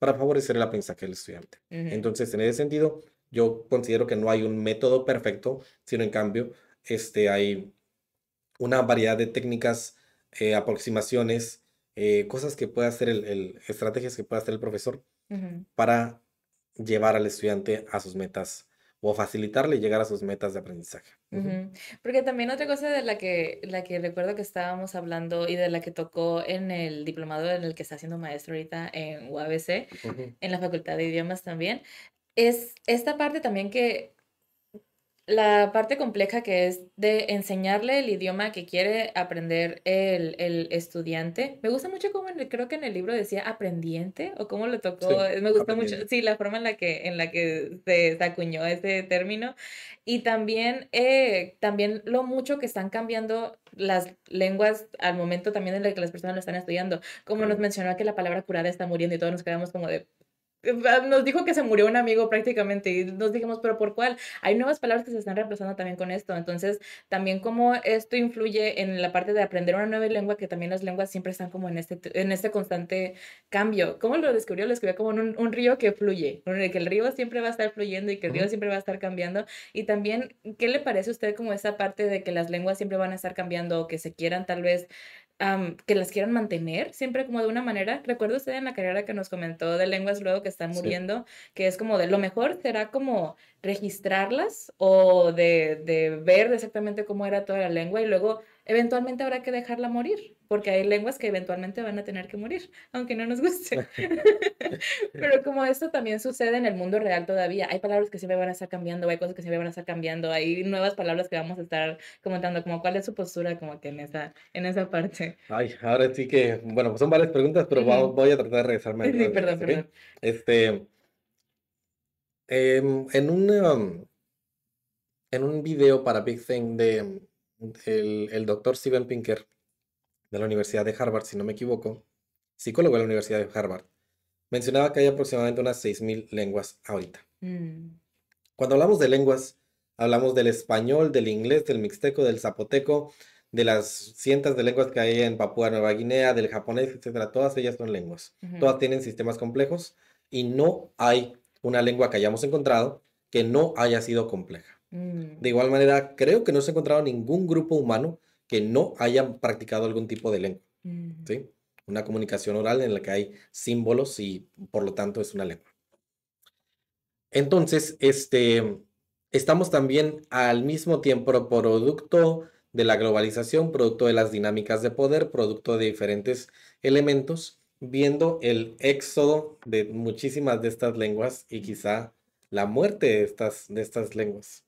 Speaker 1: para favorecer el que el estudiante. Entonces, en ese sentido, yo considero que no hay un método perfecto, sino en cambio, este, hay una variedad de técnicas, eh, aproximaciones, eh, cosas que puede hacer el, estrategias que puede hacer el profesor para llevar al estudiante a sus metas o facilitarle llegar a sus metas de aprendizaje.
Speaker 2: Porque también otra cosa de la que, la que recuerdo que estábamos hablando y de la que tocó en el diplomado en el que está haciendo maestro ahorita en UABC, en la Facultad de Idiomas también, es esta parte también que la parte compleja que es de enseñarle el idioma que quiere aprender el, el estudiante. Me gusta mucho cómo creo que en el libro decía aprendiente o cómo lo tocó. Me gusta mucho, sí, la forma en la que, en la que se, acuñó ese término. Y también, eh, también lo mucho que están cambiando las lenguas al momento también en el que las personas lo están estudiando. Como nos mencionó que la palabra curada está muriendo y todos nos quedamos como de, nos dijo que se murió un amigo prácticamente y nos dijimos, pero ¿por cuál? Hay nuevas palabras que se están reemplazando también con esto. Entonces, también cómo esto influye en la parte de aprender una nueva lengua, que también las lenguas siempre están como en este, en este constante cambio. ¿Cómo lo descubrió? Lo descubrió como en un, un, río que fluye, que el río siempre va a estar fluyendo y que el río siempre va a estar cambiando. Y también, ¿qué le parece a usted como esa parte de que las lenguas siempre van a estar cambiando o que se quieran tal vez que las quieran mantener siempre como de una manera. Recuerdo usted en la carrera que nos comentó de lenguas luego que están muriendo, que es como de lo mejor será como registrarlas o de, de ver exactamente cómo era toda la lengua y luego eventualmente habrá que dejarla morir, porque hay lenguas que eventualmente van a tener que morir, aunque no nos guste. Pero como esto también sucede en el mundo real todavía, hay palabras que siempre van a estar cambiando, hay cosas que siempre van a estar cambiando, hay nuevas palabras que vamos a estar comentando, como cuál es su postura como que en esa, en esa parte.
Speaker 1: Ay, ahora sí que, bueno, pues son varias preguntas, pero voy a tratar de regresarme. Sí, perdón, perdón. Este, em, en un... Em, en un video para Big Thing de el, doctor Steven Pinker de la Universidad de Harvard, si no me equivoco, psicólogo de la Universidad de Harvard, mencionaba que hay aproximadamente unas 6.000 lenguas ahorita. Mm. Cuando hablamos de lenguas, hablamos del español, del inglés, del mixteco, del zapoteco, de las cientos de lenguas que hay en Papúa Nueva Guinea, del japonés, etc. Todas ellas son lenguas. Todas tienen sistemas complejos y no hay una lengua que hayamos encontrado que no haya sido compleja. Mm. De igual manera, creo que no se ha encontrado ningún grupo humano que no haya practicado algún tipo de lengua. Mm. Una comunicación oral en la que hay símbolos y por lo tanto es una lengua. Entonces, este, estamos también al mismo tiempo producto de la globalización, producto de las dinámicas de poder, producto de diferentes elementos, viendo el éxodo de muchísimas de estas lenguas y quizá la muerte de estas, de estas lenguas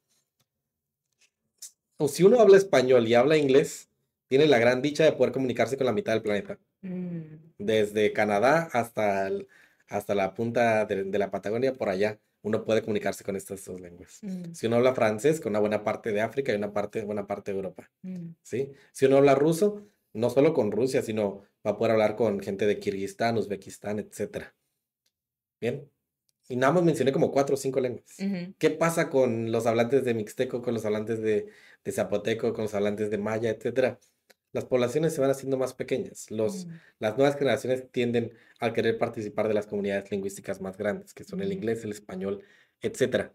Speaker 1: o si uno habla español y habla inglés, tiene la gran dicha de poder comunicarse con la mitad del planeta.
Speaker 2: Mm.
Speaker 1: Desde Canadá hasta, hasta la punta de, la Patagonia, por allá, uno puede comunicarse con estas dos lenguas. Mm. Si uno habla francés, con una buena parte de África y una parte, buena parte de Europa. Mm. ¿sí? Si uno habla ruso, no solo con Rusia, sino va a poder hablar con gente de Kirguistán, Uzbekistán, etc. Bien. Y nada más mencioné como cuatro o cinco lenguas. ¿Qué pasa con los hablantes de mixteco, con los hablantes de, zapoteco, con los hablantes de maya, etcétera? Las poblaciones se van haciendo más pequeñas. Los, mm. Las nuevas generaciones tienden a querer participar de las comunidades lingüísticas más grandes, que son el mm. inglés, el español, etcétera.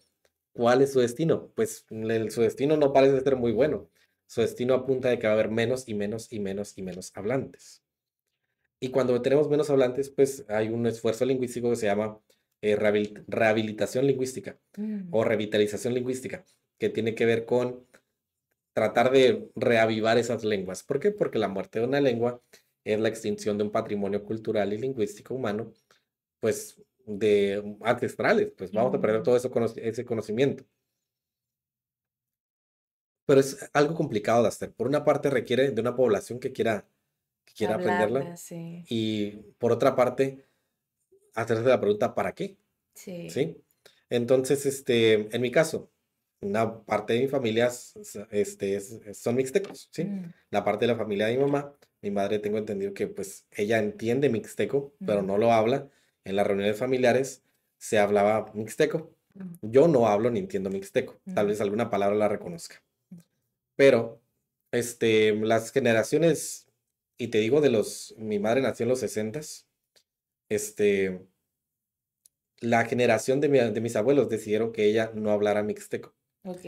Speaker 1: ¿Cuál es su destino? Pues su destino no parece ser muy bueno. Su destino apunta de que va a haber menos y menos y menos y menos hablantes. Y cuando tenemos menos hablantes, pues hay un esfuerzo lingüístico que se llama eh, rehabilitación lingüística mm. o revitalización lingüística, que tiene que ver con tratar de reavivar esas lenguas. ¿Por qué? Porque la muerte de una lengua es la extinción de un patrimonio cultural y lingüístico humano, pues de ancestrales, pues vamos a perder mm. todo ese conocimiento. Pero es algo complicado de hacer. Por una parte requiere de una población que quiera, que quiera aprenderla y por otra parte hacerse la pregunta ¿para qué? Sí. ¿Sí? Entonces, este, en mi caso, una parte de mi familia este, son mixtecos, ¿sí? Mm. La parte de la familia de mi mamá, mi madre tengo entendido que pues ella entiende mixteco, pero mm. no lo habla. En las reuniones familiares se hablaba mixteco. Mm. Yo no hablo ni entiendo mixteco. Tal vez alguna palabra la reconozca. Pero, este, las generaciones, y te digo de los, mi madre nació en los 60 este, la generación de, mis abuelos decidieron que ella no hablara mixteco.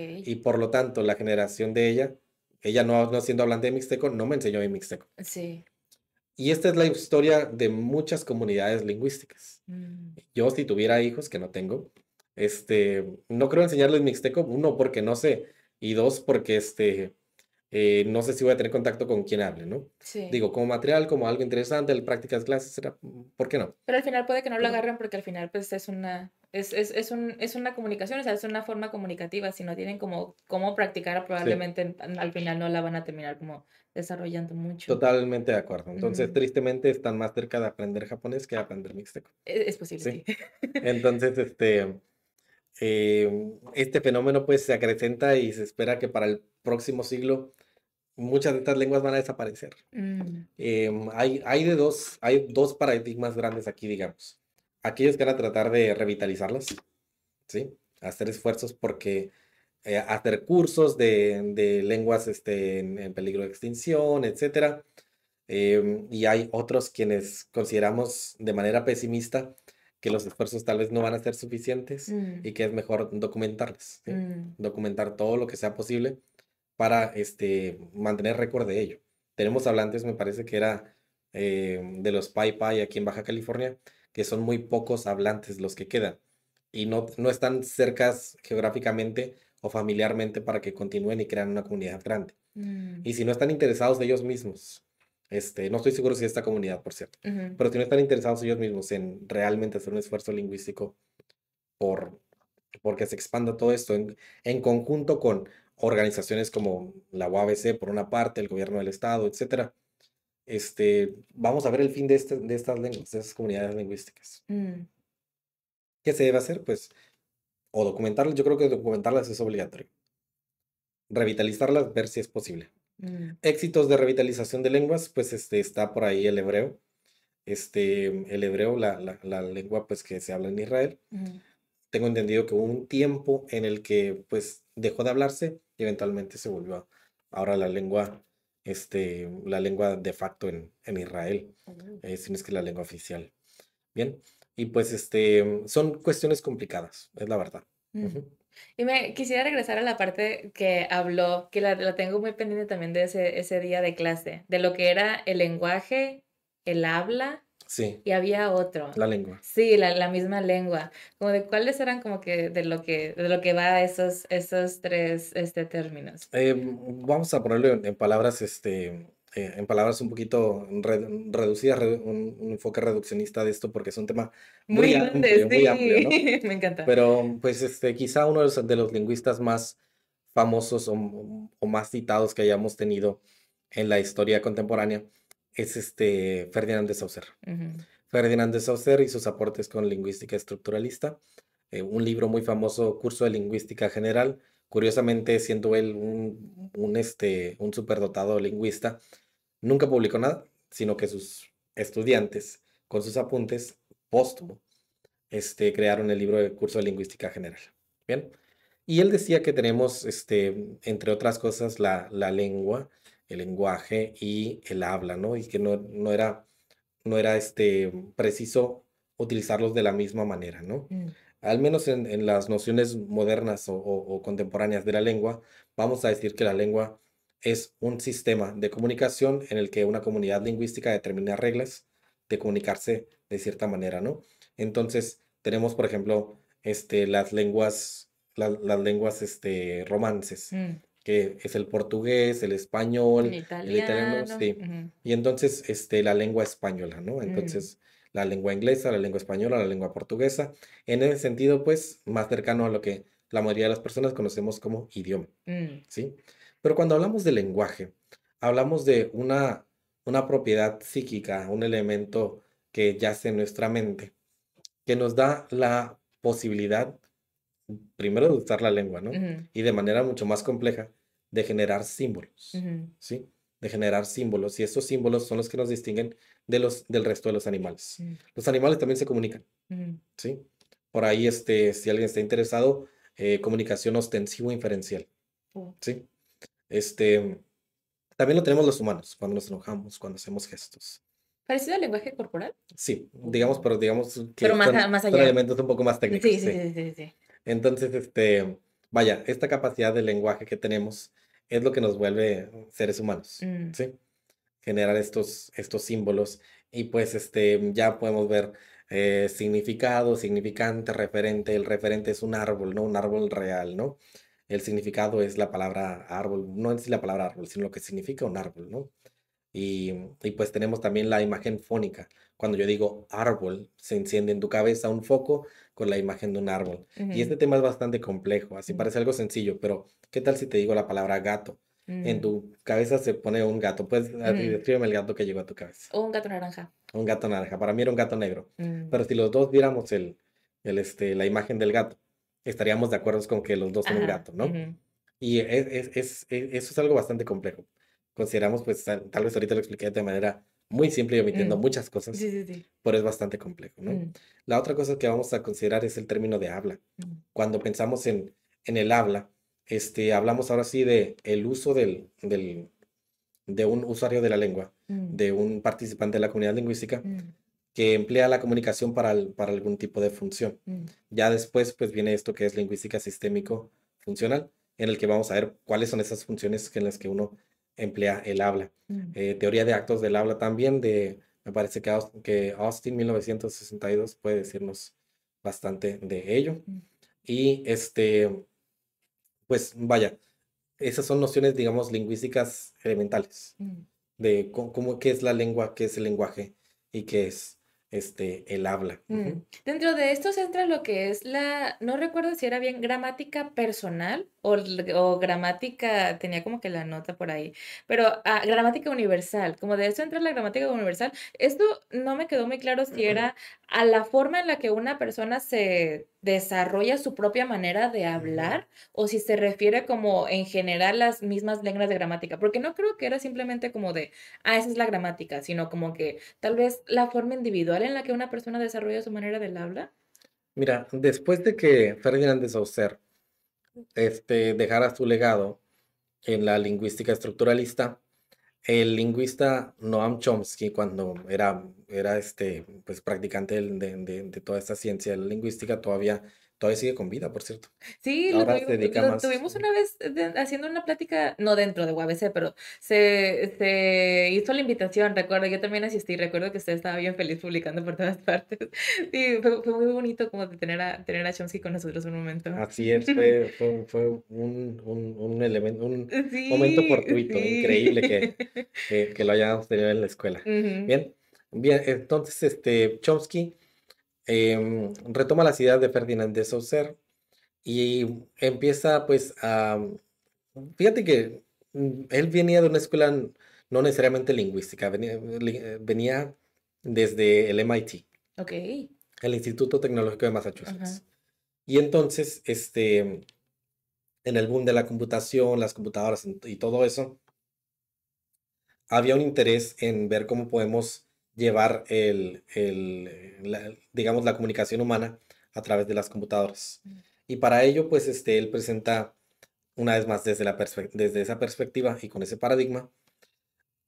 Speaker 1: Y por lo tanto, la generación de ella, ella no, no siendo hablante de mixteco, no me enseñó mi mixteco. Sí. Y esta es la historia de muchas comunidades lingüísticas. Mm. Yo, si tuviera hijos, que no tengo, este, no creo enseñarles mixteco, uno, porque no sé, y dos, porque este, eh, no sé si voy a tener contacto con quien hable, ¿no? Sí. Digo, como material, como algo interesante, el prácticas clases, mm, ¿por qué no?
Speaker 2: Pero al final puede que no lo agarren porque al final pues es una, es, un, es una comunicación, o sea, es una forma comunicativa, si no tienen como cómo practicar, probablemente al final no la van a terminar como desarrollando
Speaker 1: mucho. Totalmente de acuerdo. Entonces, tristemente están más cerca de aprender japonés que de aprender mixteco. E, es, posible, Entonces, este... Eh, este fenómeno pues se acrecenta y se espera que para el próximo siglo muchas de estas lenguas van a desaparecer. Mm. Em, hay, hay, de dos, hay dos paradigmas grandes aquí, digamos. Aquellos que van a tratar de revitalizarlas, ¿sí? Hacer esfuerzos porque eh, hacer cursos de, de lenguas este, en, peligro de extinción, etcétera. Em, y hay otros quienes consideramos de manera pesimista que los esfuerzos tal vez no van a ser suficientes mm. y que es mejor documentarles, mm. documentar todo lo que sea posible para este, mantener récord de ello. Tenemos hablantes, me parece que era em, de los Pai Pai aquí en Baja California, que son muy pocos hablantes los que quedan y no, no están cercas geográficamente o familiarmente para que continúen y crean una comunidad grande. Mm. Y si no están interesados de ellos mismos, este, no estoy seguro si esta comunidad, por cierto, pero si no están interesados ellos mismos en realmente hacer un esfuerzo lingüístico por porque se expanda todo esto en, en conjunto con organizaciones como la UABC por una parte, el gobierno del estado, etcétera. Este, vamos a ver el fin de, este, de estas lenguas, de estas comunidades lingüísticas. Mm. ¿Qué se debe hacer? Pues, o documentarlas, yo creo que documentarlas es obligatorio. Revitalizarlas, ver si es posible. Mm. Éxitos de revitalización de lenguas, pues este, está por ahí el hebreo, este, el hebreo, la, lengua pues que se habla en Israel. Mm. Tengo entendido que hubo un tiempo en el que pues dejó de hablarse y eventualmente se volvió ahora la lengua, este, la lengua de facto en, Israel, oh. eh, si no es que la lengua oficial. Bien, y pues este, son cuestiones complicadas, es la verdad.
Speaker 2: Mm. Y me quisiera regresar a la parte que habló, que la, la tengo muy pendiente también de ese, ese día de clase, de lo que era el lenguaje, el habla Sí. Y había otro. La
Speaker 1: lengua. Sí,
Speaker 2: la, la, misma lengua. Como de cuáles eran como que de lo que, de lo que va esos, esos tres este, términos.
Speaker 1: Eh, vamos a ponerlo en, palabras, este, eh, en palabras un poquito reducidas, un, enfoque reduccionista de esto porque es un tema muy, grande, amplio, muy amplio Me encanta. Pero pues este, quizá uno de los, de los lingüistas más famosos o, más citados que hayamos tenido en la historia contemporánea es este Ferdinand de Saucer. Ferdinand de Saucer y sus aportes con lingüística estructuralista. Eh, un libro muy famoso, Curso de Lingüística General. Curiosamente, siendo él un, un, este, un superdotado lingüista, nunca publicó nada, sino que sus estudiantes, con sus apuntes, póstumo, este, crearon el libro de Curso de Lingüística General. Bien. Y él decía que tenemos, este, entre otras cosas, la, la lengua el lenguaje y el habla, ¿no? Y que no, no era, no era este, preciso utilizarlos de la misma manera, ¿no? Mm. Al menos en, las nociones modernas o, contemporáneas de la lengua, vamos a decir que la lengua es un sistema de comunicación en el que una comunidad lingüística determina reglas de comunicarse de cierta manera, ¿no? Entonces, tenemos, por ejemplo, este, las lenguas, las lenguas este, romances, mm que es el portugués, el español, el italiano, Y entonces, este, la lengua española, ¿no? Mm. Entonces, la lengua inglesa, la lengua española, la lengua portuguesa. En ese sentido, pues, más cercano a lo que la mayoría de las personas conocemos como idioma, mm. ¿sí? Pero cuando hablamos de lenguaje, hablamos de una, una propiedad psíquica, un elemento que yace en nuestra mente, que nos da la posibilidad primero de usar la lengua, ¿no? Y de manera mucho más compleja, de generar símbolos, ¿sí? De generar símbolos. Y estos símbolos son los que nos distinguen de los, del resto de los animales. Los animales también se comunican, ¿sí? Por ahí, este, si alguien está interesado, eh, comunicación ostensivo-inferencial, oh. ¿sí? Este, también lo tenemos los humanos, cuando nos enojamos, cuando hacemos gestos.
Speaker 2: ¿Parecido al lenguaje corporal?
Speaker 1: Sí, oh. digamos, pero digamos que pero más, allá. Son elementos un poco más técnicos. sí, sí. sí, sí. Entonces, este, vaya, esta capacidad de lenguaje que tenemos es lo que nos vuelve seres humanos, mm. ¿sí? Generar estos, estos símbolos y pues este, ya podemos ver eh, significado, significante, referente. El referente es un árbol, ¿no? Un árbol real, ¿no? El significado es la palabra árbol, no es la palabra árbol, sino lo que significa un árbol, ¿no? Y, y pues tenemos también la imagen fónica. Cuando yo digo árbol, se enciende en tu cabeza un foco con la imagen de un árbol. Y este tema es bastante complejo, así mm. parece algo sencillo, pero ¿qué tal si te digo la palabra gato? En mm. tu cabeza se pone un gato. Pues mm. descríbeme el gato que llegó a tu cabeza.
Speaker 2: O un gato naranja.
Speaker 1: Un gato naranja. Para mí era un gato negro. Pero si los dos viéramos el, el, este, la imagen del gato, estaríamos de acuerdo con que los dos son un gato, ¿no? Y es, eso es algo bastante complejo. Consideramos, pues tal vez ahorita lo expliqué de manera muy simple y omitiendo mm. muchas cosas, sí, pero es bastante complejo, mm. La otra cosa que vamos a considerar es el término de habla. Mm. Cuando pensamos en, en el habla, este, hablamos ahora sí de el uso del, de un usuario de la lengua, de un participante de la comunidad lingüística que emplea la comunicación para, para algún tipo de función. Ya después, pues viene esto que es lingüística sistémico funcional, en el que vamos a ver cuáles son esas funciones en las que uno emplea el habla. Eh, teoría de actos del habla también, de, me parece que, Austin, que 1962 puede decirnos bastante de ello. Y este, pues vaya, esas son nociones, digamos, lingüísticas elementales mm. de cómo, qué es la lengua, qué es el lenguaje y qué es este, el habla. Mm.
Speaker 2: Dentro de esto se entra lo que es la, no recuerdo si era bien gramática personal o, gramática, tenía como que la nota por ahí, pero a ah, gramática universal, como de eso entra la gramática universal, esto no me quedó muy claro si era a la forma en la que una persona se desarrolla su propia manera de hablar o si se refiere como en general las mismas lenguas de gramática, porque no creo que era simplemente como de, ah, esa es la gramática, sino como que tal vez la forma individual en la que una persona desarrolla su manera del habla.
Speaker 1: Mira, después de que Ferdinand de Saussure este, dejaras su legado en la lingüística estructuralista, el lingüista Noam Chomsky, cuando era, era este, pues, practicante de, de toda esta ciencia de la lingüística, todavía Todavía sigue con vida, por cierto.
Speaker 2: Sí, lo, tuvimos, tuvimos una vez eh, haciendo una plática, no dentro de UABC, pero se, hizo la invitación, recuerdo, yo también asistí, recuerdo que usted estaba bien feliz publicando por todas partes. Y fue, muy bonito como tener a, tener a Chomsky con nosotros un momento. Así es, fue,
Speaker 1: fue, un, un, un, elemento, un momento fortuito, increíble que, que, lo hayamos tenido en la escuela. Bien, bien, entonces, este, Chomsky Em, retoma la ciudad de Ferdinand de Saucer y empieza pues a... Fíjate que mm, él venía de una escuela no necesariamente lingüística, venía, desde el MIT. Ok. El Instituto Tecnológico de Massachusetts. Y entonces, este, en el boom de la computación, las computadoras y todo eso, había un interés en ver cómo podemos llevar el, la, digamos, la comunicación humana a través de las computadoras. Mm. Y para ello, pues, este, él presenta, una vez más, desde, la desde esa perspectiva y con ese paradigma,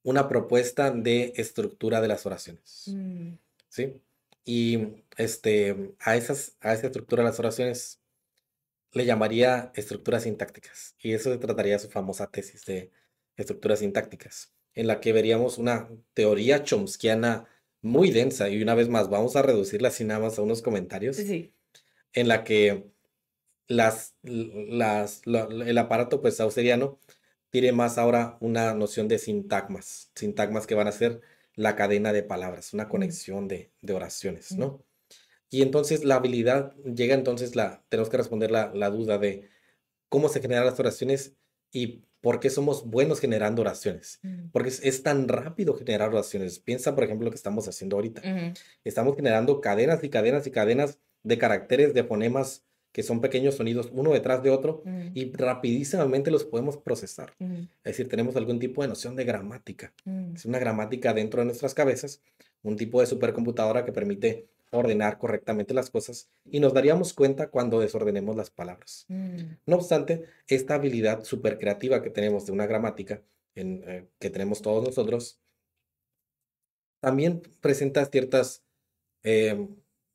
Speaker 1: una propuesta de estructura de las oraciones. Mm. ¿Sí? Y este, a, esas, a esa estructura de las oraciones le llamaría estructuras sintácticas. Y eso se trataría su famosa tesis de estructuras sintácticas en la que veríamos una teoría chomskiana muy densa, y una vez más, vamos a reducirla sin nada más a unos comentarios, en la que las, las, el aparato pues austeriano tiene más ahora una noción de sintagmas, sintagmas que van a ser la cadena de palabras, una conexión de, oraciones, ¿no? Y entonces la habilidad, llega entonces la, tenemos que responder la, la duda de cómo se generan las oraciones y ¿Por qué somos buenos generando oraciones? Mm. Porque es, tan rápido generar oraciones. Piensa, por ejemplo, lo que estamos haciendo ahorita. Estamos generando cadenas y cadenas y cadenas de caracteres, de fonemas, que son pequeños sonidos uno detrás de otro mm. y rapidísimamente los podemos procesar. Mm. Es decir, tenemos algún tipo de noción de gramática. Es una gramática dentro de nuestras cabezas, un tipo de supercomputadora que permite ordenar correctamente las cosas y nos daríamos cuenta cuando desordenemos las palabras. Mm. No obstante, esta habilidad súper creativa que tenemos de una gramática, eh, que tenemos todos nosotros, también presenta ciertas eh,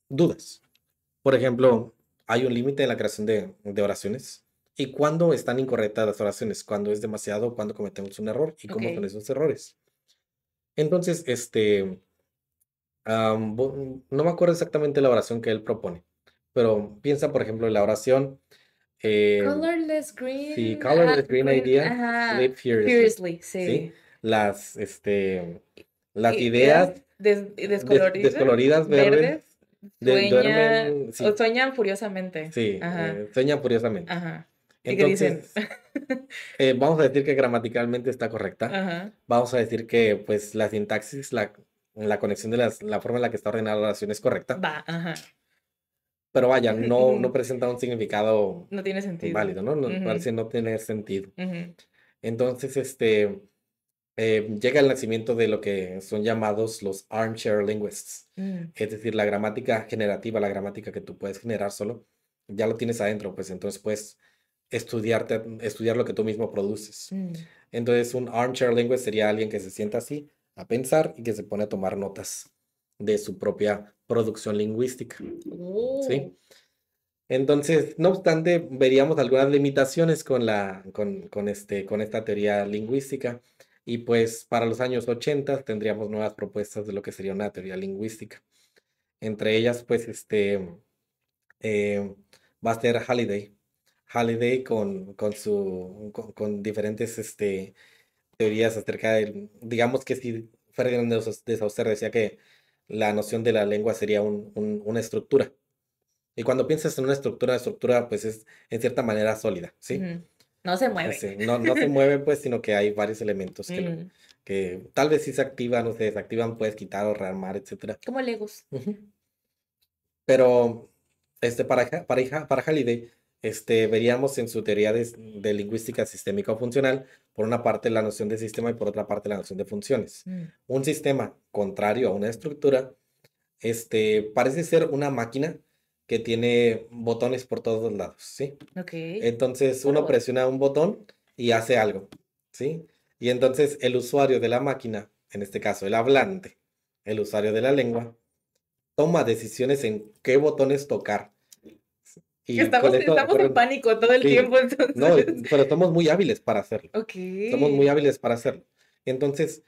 Speaker 1: dudas. Por ejemplo, hay un límite en la creación de, oraciones. ¿Y cuándo están incorrectas las oraciones? ¿Cuándo es demasiado? ¿Cuándo cometemos un error? ¿Y cómo son esos errores? Entonces, este no me acuerdo exactamente la oración que él propone, pero piensa, por ejemplo, en la oración. colorless
Speaker 2: green. Sí, colorless green, idea. Sleep sí.
Speaker 1: Las, este, las ideas
Speaker 2: descoloridas, verdes,
Speaker 1: sueñan,
Speaker 2: o furiosamente. Sí, eh,
Speaker 1: sueñan furiosamente. Entonces, eh, vamos a decir que gramaticalmente está correcta. Vamos a decir que pues la sintaxis la la conexión de las, la forma en la que está ordenada la oración es correcta. Va, ajá. Pero vaya, no, no presenta un significado. No tiene sentido. Válido, ¿no? Parece no tener sentido. Entonces, este. Eh, llega el nacimiento de lo que son llamados los armchair linguists. Mm. Es decir, la gramática generativa, la gramática que tú puedes generar solo, ya lo tienes adentro, pues entonces puedes estudiarte, estudiar lo que tú mismo produces. Mm. Entonces, un armchair linguist sería alguien que se sienta así a pensar y que se pone a tomar notas de su propia producción lingüística. ¿sí? Oh. Entonces, no obstante, veríamos algunas limitaciones con, la, con, este, con esta teoría lingüística y pues para los años 80 tendríamos nuevas propuestas de lo que sería una teoría lingüística. Entre ellas, pues, este, eh, va a ser Halliday, Halliday con, con, su, con diferentes este, teorías acerca del, digamos que si Ferdinand de Saussure decía que la noción de la lengua sería un, una estructura. Y cuando piensas en una estructura, la estructura pues es en cierta manera sólida, ¿sí?
Speaker 2: No se mueve. Este, no, no, se mueve
Speaker 1: pues, sino que hay varios elementos que, que tal vez si se activan o se desactivan, puedes quitar o rearmar, etc. Como Legos. Pero este, para, para, para Halliday, este, veríamos en su teoría de, de lingüística sistémica o funcional por una parte la noción de sistema y por otra parte la noción de funciones. Mm. Un sistema contrario a una estructura este, parece ser una máquina que tiene botones por todos lados, ¿sí?
Speaker 2: Entonces
Speaker 1: uno presiona un botón y hace algo, ¿sí? Y entonces el usuario de la máquina, en este caso el hablante, el usuario de la lengua, toma decisiones en qué botones tocar y estamos, estamos en
Speaker 2: pánico todo el tiempo, entonces. No,
Speaker 1: pero somos muy hábiles para hacerlo.
Speaker 2: Okay. Somos muy
Speaker 1: hábiles para hacerlo. Entonces,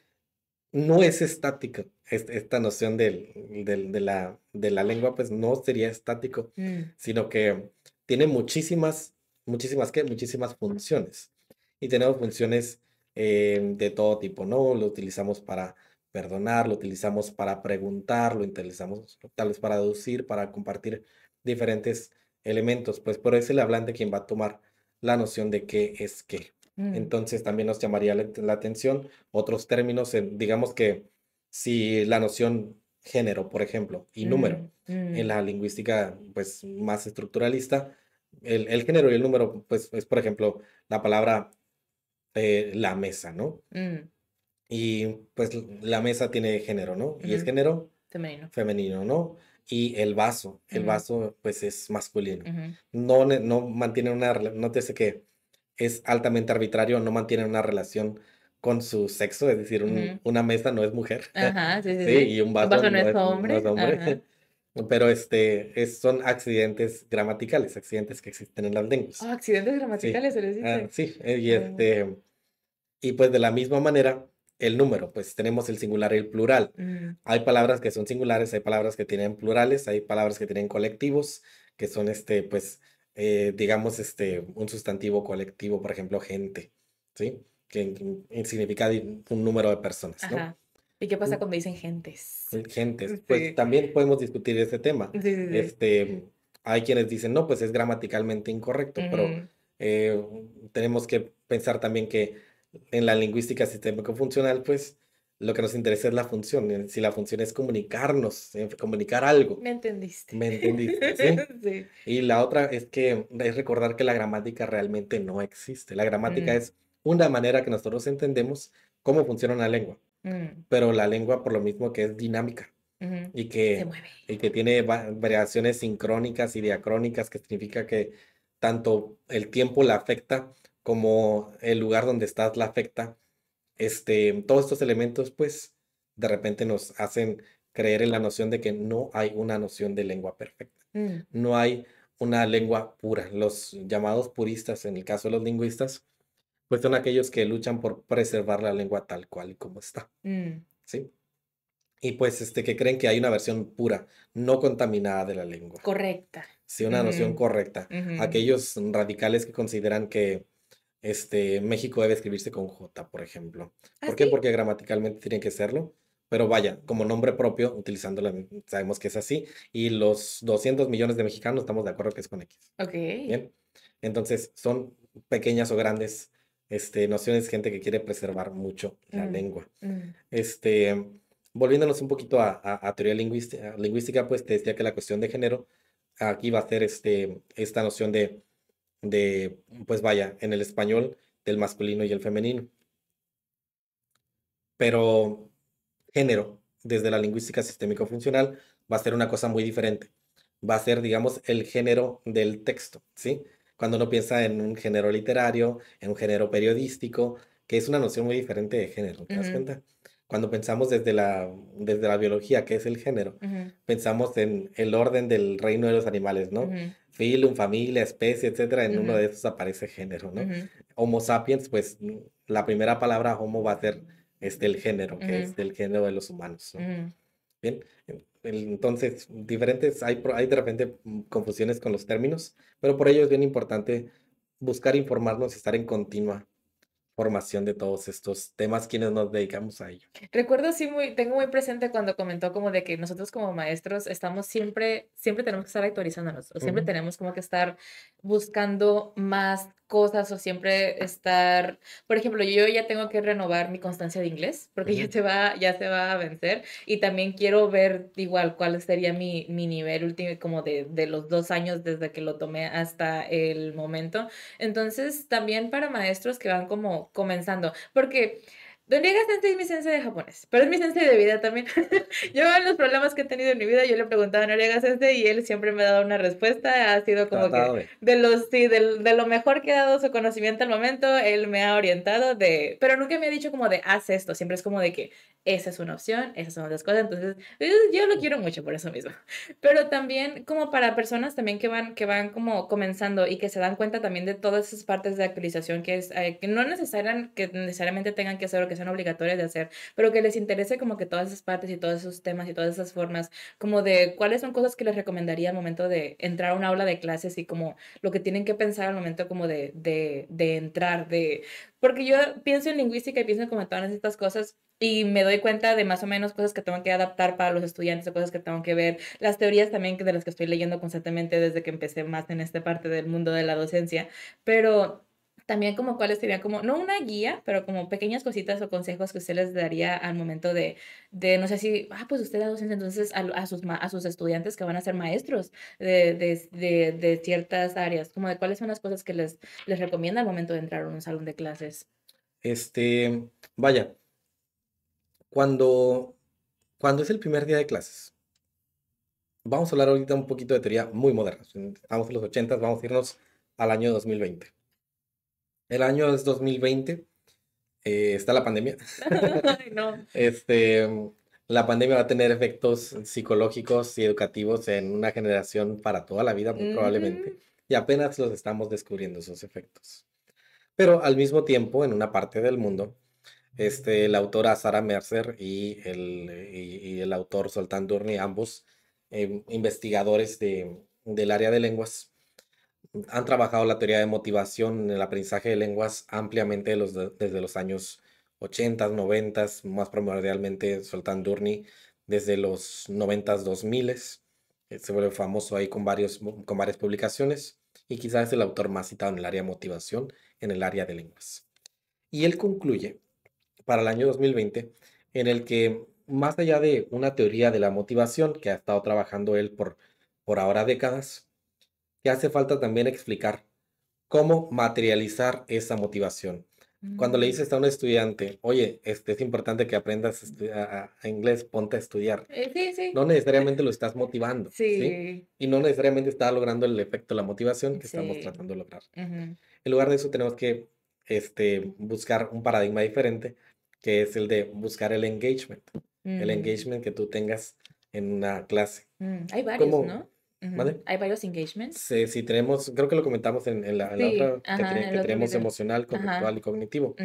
Speaker 1: no es estática. esta noción del, del, de, la, de la lengua, pues no sería estático, mm. sino que tiene muchísimas, muchísimas, ¿qué? Muchísimas funciones. Y tenemos funciones eh, de todo tipo, ¿no? Lo utilizamos para perdonar, lo utilizamos para preguntar, lo utilizamos tal vez para deducir, para compartir diferentes elementos, pues, pero es el hablante quien va a tomar la noción de qué es qué. Mm. Entonces también nos llamaría la, atención otros términos, digamos que si la noción género, por ejemplo, y número, mm, mm. en la lingüística pues más estructuralista, el, género y el número, pues es por ejemplo la palabra eh, la mesa, ¿no? Y pues la mesa tiene género, ¿no? Y es género femenino ¿no? y el vaso. El vaso, pues, es masculino. no, no mantiene una, nótese que es altamente arbitrario, no mantiene una relación con su sexo, es decir, una mesa no es mujer. sí, sí, y un vaso, no, es hombre. Pero este, son accidentes gramaticales, accidentes que existen en las lenguas. Ah,
Speaker 2: accidentes gramaticales se les ah, dice.
Speaker 1: sí, eh, este, y pues de la misma manera, el número, pues tenemos el singular y el plural. Mm. Hay palabras que son singulares, hay palabras que tienen plurales, hay palabras que tienen colectivos, que son este, pues, eh, digamos, este, un sustantivo colectivo, por ejemplo, gente, ¿sí? Que, significa un número de personas, ¿no?
Speaker 2: ¿Y qué pasa mm. cuando dicen gentes?
Speaker 1: Gentes, pues también podemos discutir este tema. este, hay quienes dicen, no, pues es gramaticalmente incorrecto, pero mm. eh, tenemos que pensar también que en la lingüística sistémico-funcional, pues lo que nos interesa es la función. Eh, si la función es comunicarnos, comunicar algo. Me
Speaker 2: entendiste.
Speaker 1: Me entendiste. ¿sí? Y la otra es que es recordar que la gramática realmente no existe. La gramática mm. es una manera que nosotros entendemos cómo funciona una lengua. Mm. Pero la lengua, por lo mismo que es dinámica y, que, y que tiene variaciones sincrónicas y diacrónicas, que significa que tanto el tiempo la afecta como el lugar donde estás la afecta, este, todos estos elementos pues de repente nos hacen creer en la noción de que no hay una noción de lengua perfecta, mm. no hay una lengua pura. Los llamados puristas, en el caso de los lingüistas, pues son aquellos que luchan por preservar la lengua tal cual como está. Mm. ¿Sí? Y pues este, que creen que hay una versión pura, no contaminada de la lengua.
Speaker 2: Correcta.
Speaker 1: Sí, una noción correcta. Aquellos radicales que consideran que este, México debe escribirse con J, por ejemplo. Ah, ¿Por qué? Porque gramaticalmente tiene que serlo. Pero vaya, como nombre propio, utilizándola, sabemos que es así. Y los 200 millones de mexicanos estamos de acuerdo que es con X. Ok. Bien. Entonces, son pequeñas o grandes este, nociones, gente que quiere preservar mucho la mm, lengua. Mm. Este, volviéndonos un poquito a, teoría lingüística, lingüística, pues te decía que la cuestión de género aquí va a ser este, esta noción de de, pues vaya, en el español del masculino y el femenino. Pero género, desde la lingüística sistémico-funcional, va a ser una cosa muy diferente. Va a ser, digamos, el género del texto, ¿sí? Cuando uno piensa en un género literario, en un género periodístico, que es una noción muy diferente de género, ¿te das cuenta? cuando pensamos desde la, desde la biología, que es el género, pensamos en el orden del reino de los animales, ¿no? Filum, familia, especie, etcétera. En uno de esos aparece género, ¿no? Homo sapiens, pues la primera palabra homo va a ser este, el género, que es del género de los humanos. Bien, entonces, diferentes, hay, hay de repente confusiones con los términos, pero por ello es bien importante buscar informarnos y estar en continua formación de todos estos temas quienes nos dedicamos a ello.
Speaker 2: Recuerdo sí muy, tengo muy presente cuando comentó como de que nosotros como maestros estamos siempre, siempre tenemos que estar actualizándonos, o siempre tenemos como que estar buscando más cosas o siempre estar, por ejemplo, yo ya tengo que renovar mi constancia de inglés porque ya se va, ya se va a vencer y también quiero ver igual cuál sería mi, nivel último como de, de, los dos años desde que lo tomé hasta el momento. Entonces, también para maestros que van como comenzando, porque Don Diego es mi sensei de japonés, pero es mi sensei de vida también. yo en los problemas que he tenido en mi vida, yo le preguntaba a Noriega Sensei este? y él siempre me ha dado una respuesta. Ha sido como que de, los, de, de, lo mejor que ha dado su conocimiento al momento, él me ha orientado de... Pero nunca me ha dicho como de, haz esto, siempre es como de que esa es una opción, esas son otras cosas. Entonces, yo lo quiero mucho por eso mismo. Pero también como para personas también que van, que van como comenzando y que se dan cuenta también de todas esas partes de actualización que, es, eh, que no que necesariamente tengan que hacer o que sean obligatorias de hacer, pero que les interese como que todas esas partes y todos esos temas y todas esas formas, como de cuáles son cosas que les recomendaría al momento de entrar a una aula de clases y como lo que tienen que pensar al momento como de, entrar, de... Porque yo pienso en lingüística y pienso como en todas estas cosas, y me doy cuenta de más o menos cosas que tengo que adaptar para los estudiantes o cosas que tengo que ver, las teorías también de las que estoy leyendo constantemente desde que empecé más en esta parte del mundo de la docencia, pero también como cuáles serían como, no una guía, pero como pequeñas cositas o consejos que usted les daría al momento de, de no sé si, ah, pues usted da docencia entonces a, sus, a sus estudiantes que van a ser maestros de, ciertas áreas, como de cuáles son las cosas que les, les recomienda al momento de entrar a un salón de clases.
Speaker 1: Este, vaya, cuando, cuando es el primer día de clases, vamos a hablar ahorita un poquito de teoría muy moderna. Estamos en los 80, vamos a irnos al año 2020. El año es 2020, eh, está la pandemia. Este, la pandemia va a tener efectos psicológicos y educativos en una generación para toda la vida, muy probablemente. Y apenas los estamos descubriendo esos efectos. Pero al mismo tiempo, en una parte del mundo, este, la autora Sara Mercer y el, el autor Soltán Durni, ambos em, investigadores de, del área de lenguas, han trabajado la teoría de motivación en el aprendizaje de lenguas ampliamente los desde los años 80, 90, más primordialmente Soltán Durni desde los 90, 2000. Eh, se vuelve famoso ahí con, varios, con varias publicaciones y quizás es el autor más citado en el área de motivación en el área de lenguas. Y él concluye para el año 2020, en el que más allá de una teoría de la motivación que ha estado trabajando él por, por ahora décadas, que hace falta también explicar cómo materializar esa motivación. Cuando le mm. dices a un estudiante, oye, este, es importante que aprendas a, inglés, ponte a estudiar. Eh, sí, sí. No necesariamente lo estás motivando. Sí. Y no necesariamente está logrando el efecto, la motivación que estamos tratando de lograr. En lugar de eso, tenemos que este, buscar un paradigma diferente que es el de buscar el engagement, el mm. engagement que tú tengas en una clase. Mm, hay varios, ¿no? ¿Vale?
Speaker 2: Hay varios engagements.
Speaker 1: Sí, sí, tenemos, creo que lo comentamos en, la, otra, que, tenemos emocional, conceptual y cognitivo.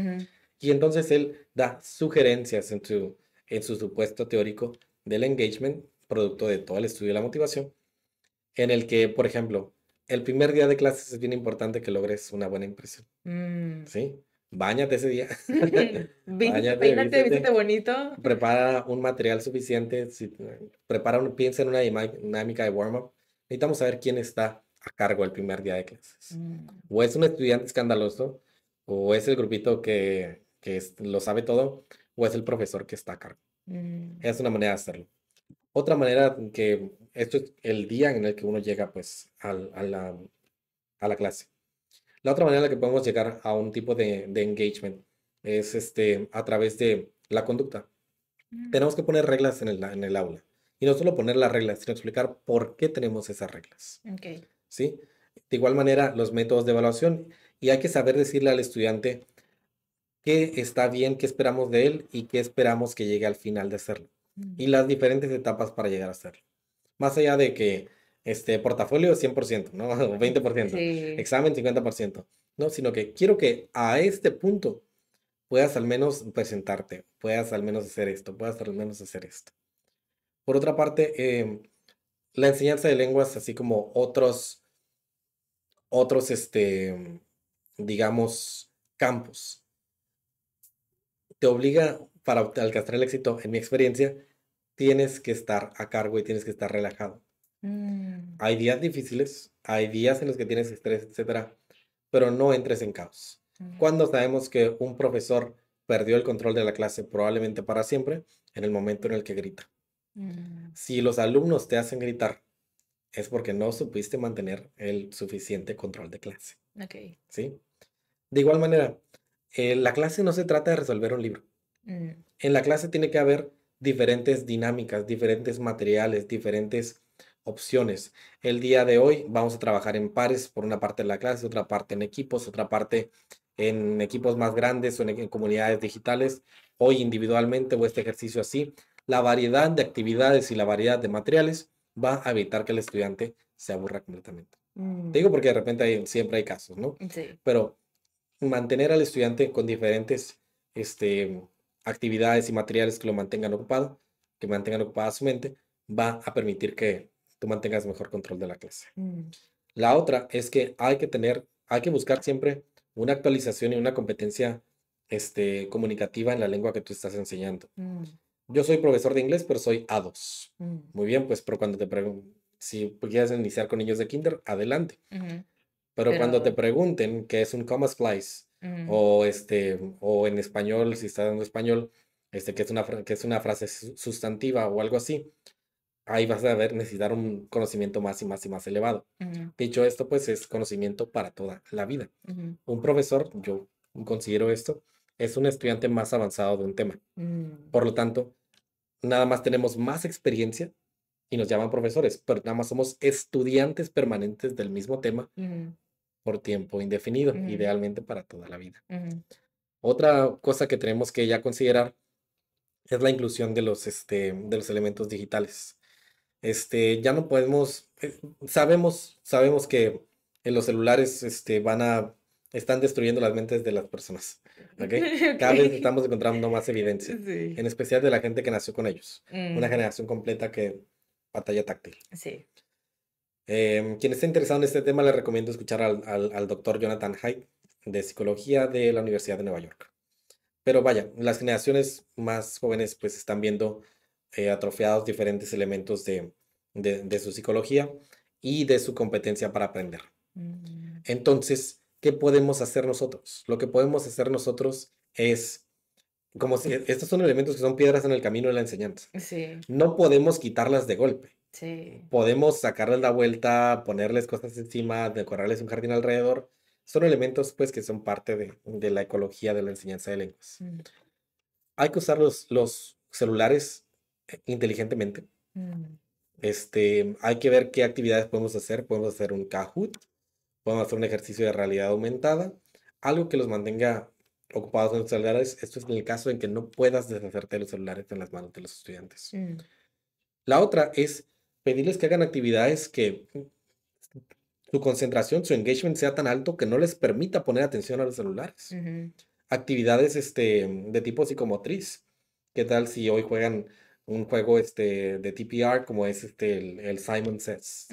Speaker 1: Y entonces él da sugerencias en su, en su supuesto teórico del engagement, producto de todo el estudio de la motivación, en el que, por ejemplo, el primer día de clases es bien importante que logres una buena impresión.
Speaker 2: Mm.
Speaker 1: ¿Sí? Báñate ese día.
Speaker 2: Báñate, vístete bonito.
Speaker 1: Prepara un material suficiente. prepara piensa en una dinámica de warm-up. Necesitamos saber quién está a cargo el primer día de clases. Mm. O es un estudiante escandaloso, o es el grupito que, que lo sabe todo, o es el profesor que está a cargo. Mm. Es una manera de hacerlo. Otra manera que esto es el día en el que uno llega pues al, a, la, a la clase. La otra manera en la que podemos llegar a un tipo de, engagement es este, a través de la conducta. Mm. Tenemos que poner reglas en el, aula. Y no solo poner las reglas, sino explicar por qué tenemos esas reglas. Okay. ¿Sí? De igual manera, los métodos de evaluación. Y hay que saber decirle al estudiante qué está bien, qué esperamos de él y qué esperamos que llegue al final de hacerlo. Mm. Y las diferentes etapas para llegar a hacerlo. Más allá de que este, portafolio 100%, ¿no? 20%, examen 50%, ¿no? Sino que quiero que a este punto puedas al menos presentarte, puedas al menos hacer esto, puedas al menos hacer esto. Por otra parte, em, la enseñanza de lenguas, así como otros, otros, este, digamos, campos, te obliga para alcanzar el éxito, en mi experiencia, tienes que estar a cargo y tienes que estar relajado. Mm. Hay días difíciles, hay días en los que tienes estrés, etcétera, pero no entres en caos. Cuando sabemos que un profesor perdió el control de la clase probablemente para siempre, en el momento en el que grita. Mm. Si los alumnos te hacen gritar, es porque no supiste mantener el suficiente control de clase. Okay. ¿Sí? De igual manera, eh, la clase no se trata de resolver un libro. Mm. En la clase tiene que haber diferentes dinámicas, diferentes materiales, diferentes opciones. El día de hoy vamos a trabajar en pares, por una parte de la clase, otra parte en equipos, otra parte en equipos más grandes o en, comunidades digitales. Hoy individualmente o este ejercicio así, la variedad de actividades y la variedad de materiales va a evitar que el estudiante se aburra completamente. Te digo mm. porque de repente siempre hay casos, ¿no? Pero mantener al estudiante con diferentes este, actividades y materiales que lo mantengan ocupado, que mantengan ocupada su mente, va a permitir que tú mantengas mejor control de la clase. Mm. La otra es que hay que tener, hay que buscar siempre una actualización y una competencia este, comunicativa en la lengua que tú estás enseñando. Mm. Yo soy profesor de inglés, pero soy A2. Mm. Muy bien, pues, pero cuando te pregunten, si quieres iniciar con ellos de kinder, adelante. pero, cuando te pregunten qué es un comma splice, o, este, o en español, si estás dando español, este, es una, que es una frase sustantiva o algo así, ahí vas a ver, necesitar un conocimiento más y más y más elevado. Dicho esto, pues es conocimiento para toda la vida. Un profesor, yo considero esto, es un estudiante más avanzado de un tema. Mm. Por lo tanto, nada más tenemos más experiencia y nos llaman profesores, pero nada más somos estudiantes permanentes del mismo tema por tiempo indefinido, idealmente para toda la vida. Otra cosa que tenemos que ya considerar es la inclusión de los, este, de los elementos digitales este, ya no podemos, eh, sabemos, sabemos que en los celulares este, van a, están destruyendo las mentes de las personas. ¿okay? Cada vez estamos encontrando más evidencia, en especial de la gente que nació con ellos, una mm. generación completa que batalla táctil. Sí. Eh, quien esté interesado en este tema, le recomiendo escuchar al, al, doctor Jonathan hyde de Psicología de la Universidad de Nueva York. Pero vaya, las generaciones más jóvenes pues están viendo eh, atrofiados diferentes elementos de, su psicología y de su competencia para aprender. Mm. Entonces, ¿qué podemos hacer nosotros? Lo que podemos hacer nosotros es, como si e-, estos son elementos que son piedras en el camino de la enseñanza. No podemos quitarlas de golpe. Sí. Podemos sacarles la vuelta, ponerles cosas encima, decorarles un jardín alrededor. Son elementos pues que son parte de, la ecología de la enseñanza de lenguas. Mm. Hay que usar los, los celulares inteligentemente. Mm. Este, hay que ver qué actividades podemos hacer. Podemos hacer un Kahoot, podemos hacer un ejercicio de realidad aumentada, algo que los mantenga ocupados en los celulares. Esto es en el caso en que no puedas deshacerte de los celulares en las manos de los estudiantes. Mm. La otra es pedirles que hagan actividades que su concentración, su engagement sea tan alto que no les permita poner atención a los celulares. Actividades este, de tipo psicomotriz. ¿Qué tal si hoy juegan un juego este, de TPR como es este, el, Simon Says.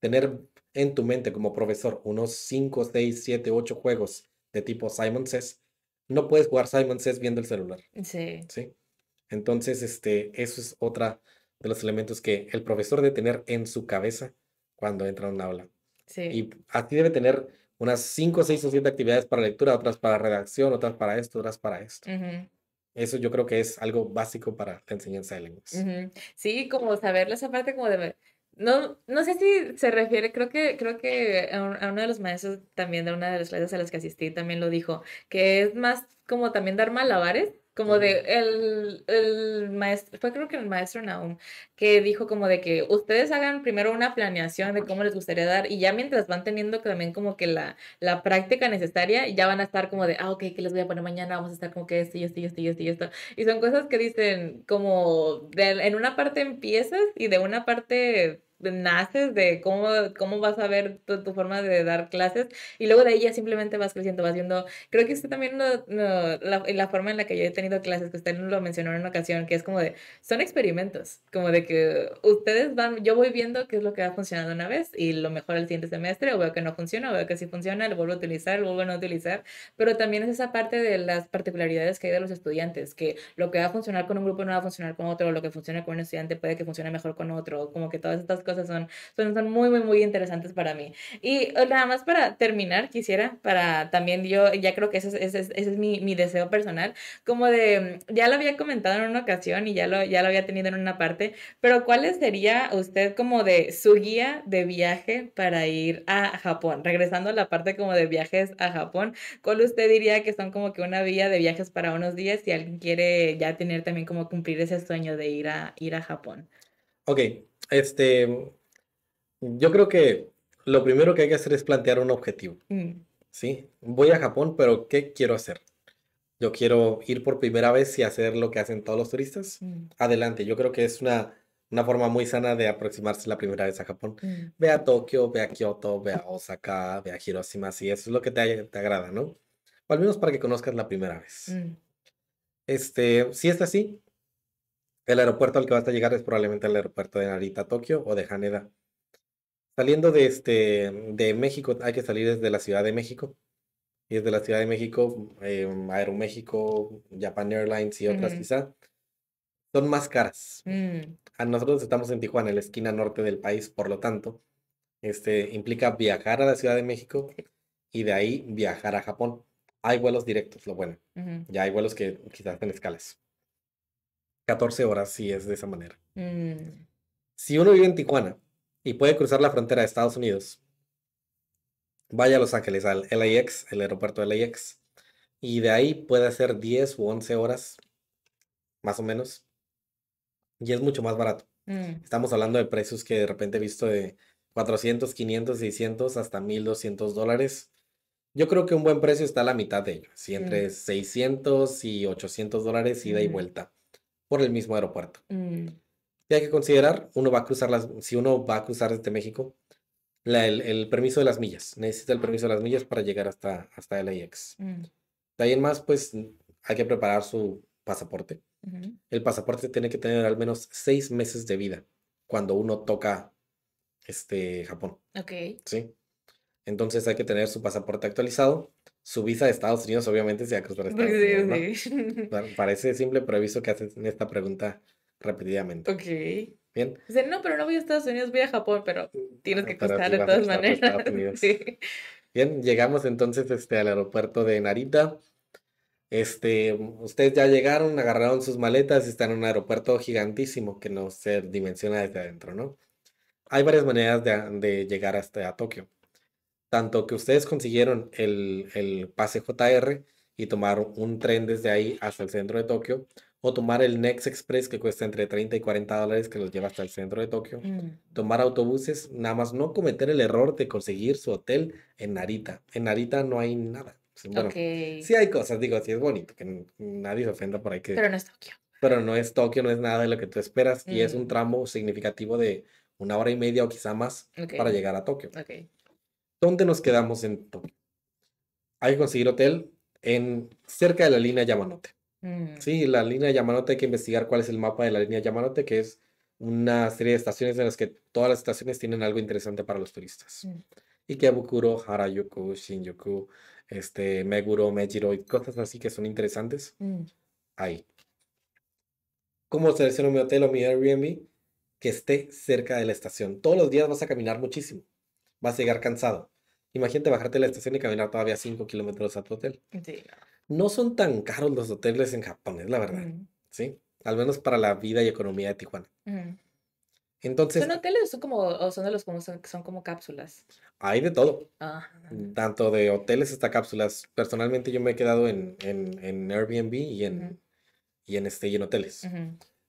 Speaker 1: Tener en tu mente como profesor unos 5, 6, 7, 8 juegos de tipo Simon Says, no puedes jugar Simon Says viendo el celular. Sí. Entonces, este, eso es otra de los elementos que el profesor debe tener en su cabeza cuando entra a una aula. Sí. Y así debe tener unas 5, 6 o 7 actividades para lectura, otras para redacción, otras para esto, otras para esto. Eso yo creo que es algo básico para la enseñanza de lenguas.
Speaker 2: Sí, como saberlo, esa parte como de... No, no sé si se refiere, creo que, creo que a uno de los maestros también de una de las clases a las que asistí también lo dijo, que es más como también dar malabares como de el, maestro, fue creo que el maestro Naum, que dijo como de que ustedes hagan primero una planeación de cómo les gustaría dar y ya mientras van teniendo también como que la, práctica necesaria, ya van a estar como de, ah, ok, que les voy a poner mañana? Vamos a estar como que esto y esto y esto y esto y esto. Y son cosas que dicen como en una parte empiezas y de una parte naces, de cómo, cómo vas a ver tu, forma de dar clases y luego de ahí ya simplemente vas creciendo, vas viendo, creo que usted también no, la, forma en la que yo he tenido clases, que usted lo mencionó en una ocasión, que es como de, son experimentos, como de que ustedes van, yo voy viendo qué es lo que va funcionando una vez y lo mejor el siguiente semestre, o veo que no funciona, o veo que sí funciona, lo vuelvo a utilizar, lo vuelvo a no utilizar, pero también es esa parte de las particularidades que hay de los estudiantes, que lo que va a funcionar con un grupo no va a funcionar con otro, lo que funciona con un estudiante puede que funcione mejor con otro, como que todas estas cosas son, son, son muy, muy, muy interesantes para mí. Y nada más para terminar, quisiera, para también yo, ya creo que ese es, ese es, mi, mi, deseo personal, como de, mm, ya lo había comentado en una ocasión y ya lo, ya lo había tenido en una parte, pero ¿cuál sería usted como de su guía de viaje para ir a Japón? Regresando a la parte como de viajes a Japón, ¿cuál usted diría que son como que una vía de viajes para unos días si alguien quiere ya tener también como cumplir ese sueño de ir a, ir a Japón?
Speaker 1: Ok, este, yo creo que lo primero que hay que hacer es plantear un objetivo. Mm. Sí, voy a Japón, pero ¿qué quiero hacer? Yo quiero ir por primera vez y hacer lo que hacen todos los turistas. Mm. Adelante, yo creo que es una, forma muy sana de aproximarse la primera vez a Japón. Mm. Ve a Tokio, ve a Kioto, ve a Osaka, ve a Hiroshima, si eso es lo que te, agrada, ¿no? al menos para que conozcas la primera vez. Este, si es así, el aeropuerto al que vas a llegar es probablemente el aeropuerto de Narita, Tokio o de Haneda. Saliendo de, este, de México, hay que salir desde la Ciudad de México. Y desde la Ciudad de México, em, Aeroméxico, Japan Airlines y otras quizá, son más caras. Mm. A nosotros estamos en Tijuana, en la esquina norte del país, por lo tanto, este, implica viajar a la Ciudad de México y de ahí viajar a Japón. Hay vuelos directos, lo bueno. Ya hay vuelos que quizás en escalas. 14 horas si es de esa manera.
Speaker 2: Mm.
Speaker 1: Si uno vive en Tijuana y puede cruzar la frontera de Estados Unidos, vaya a Los Ángeles, al LAX, el aeropuerto de LAX, y de ahí puede hacer 10 u 11 horas, más o menos, y es mucho más barato. Mm. Estamos hablando de precios que de repente he visto de 400, 500, 600 hasta 1200 dólares. Yo creo que un buen precio está a la mitad de ello, si entre 600 mm. y 800 dólares ida y vuelta por el mismo aeropuerto. Mm. Y hay que considerar, uno va a cruzar las, si uno va a cruzar desde México, el, permiso de las millas. Necesita el ah. permiso de las millas para llegar hasta, hasta LAX. Mm. De más, pues hay que preparar su pasaporte. El pasaporte tiene que tener al menos seis meses de vida cuando uno toca este, Japón. Ok. Sí. Entonces hay que tener su pasaporte actualizado su visa de Estados Unidos, obviamente, se cruzar Estados Unidos. Parece simple, pero he visto que hacen esta pregunta repetidamente.
Speaker 2: Ok. Bien. no, pero no voy a Estados Unidos, voy a Japón, pero tienes ah, que costar de todas maneras.
Speaker 1: Sí. Bien, llegamos entonces este, al aeropuerto de Narita. Este, ustedes ya llegaron, agarraron sus maletas y están en un aeropuerto gigantísimo que no se dimensiona desde adentro, ¿no? Hay varias maneras de, de llegar hasta a Tokio tanto que ustedes consiguieron el, pase JR y tomaron un tren desde ahí hasta el centro de Tokio, o tomar el Next Express que cuesta entre 30 y 40 dólares que los lleva hasta el centro de Tokio, mm. tomar autobuses, nada más no cometer el error de conseguir su hotel en Narita. En Narita no hay nada. Sí hay cosas, digo, sí es bonito, que nadie se ofenda por ahí. Que... Pero no es Tokio. Pero no es Tokio, no es nada de lo que tú esperas y es un mm. tramo significativo de una hora y media o quizá más para llegar a Tokio. ¿Dónde nos quedamos en Tokio? Hay que conseguir hotel en cerca de la línea Yamanote. Mm. Sí, la línea Yamanote hay que investigar cuál es el mapa de la línea Yamanote, que es una serie de estaciones en las que todas las estaciones tienen algo interesante para los turistas. Mm. Ikebukuro, Harajuku, Shinjuku, este, Meguro, Mejiro y cosas así que son interesantes. Mm. Ahí. ¿Cómo selecciono mi hotel o mi Airbnb? Que esté cerca de la estación. Todos los días vas a caminar muchísimo. Vas a llegar cansado. Imagínate bajarte de la estación y caminar todavía 5 kilómetros a tu hotel. no. son tan caros los hoteles en Japón, es la verdad. Sí, al menos para la vida y economía de Tijuana. Entonces, ¿Son
Speaker 2: hoteles son como, o son los como son, como cápsulas?
Speaker 1: Hay de todo. Ah, mm, tanto de hoteles hasta cápsulas. Personalmente yo me he quedado en, en, Airbnb y en, y en, este, hoteles.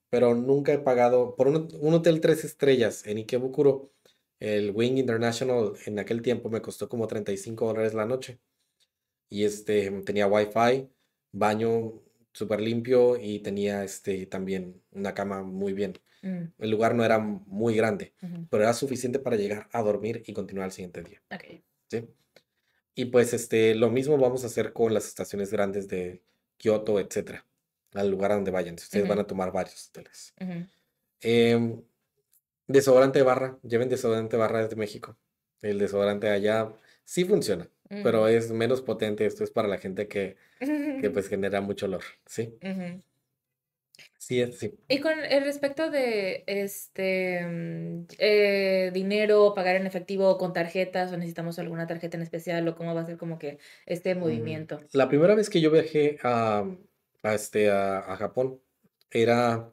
Speaker 1: Pero nunca he pagado por un, un hotel tres estrellas en Ikebukuro. El Wing International en aquel tiempo me costó como 35 dólares la noche. Y este, tenía wifi, baño súper limpio y tenía este, también una cama muy bien. Mm. El lugar no era muy grande, pero era suficiente para llegar a dormir y continuar al siguiente día. ¿Sí? Y pues este, lo mismo vamos a hacer con las estaciones grandes de Kioto, etcétera, al lugar donde vayan. Ustedes van a tomar varios hoteles. Desodorante barra, lleven desodorante barra desde México. El desodorante allá sí funciona, pero es menos potente. Esto es para la gente que, pues genera mucho olor, ¿sí? Sí, sí.
Speaker 2: Y con el eh, respecto de este mm, eh, dinero, pagar en efectivo con tarjetas, o necesitamos alguna tarjeta en especial, o cómo va a ser como que este mm, movimiento.
Speaker 1: La primera vez que yo viajé a, este, a, Japón era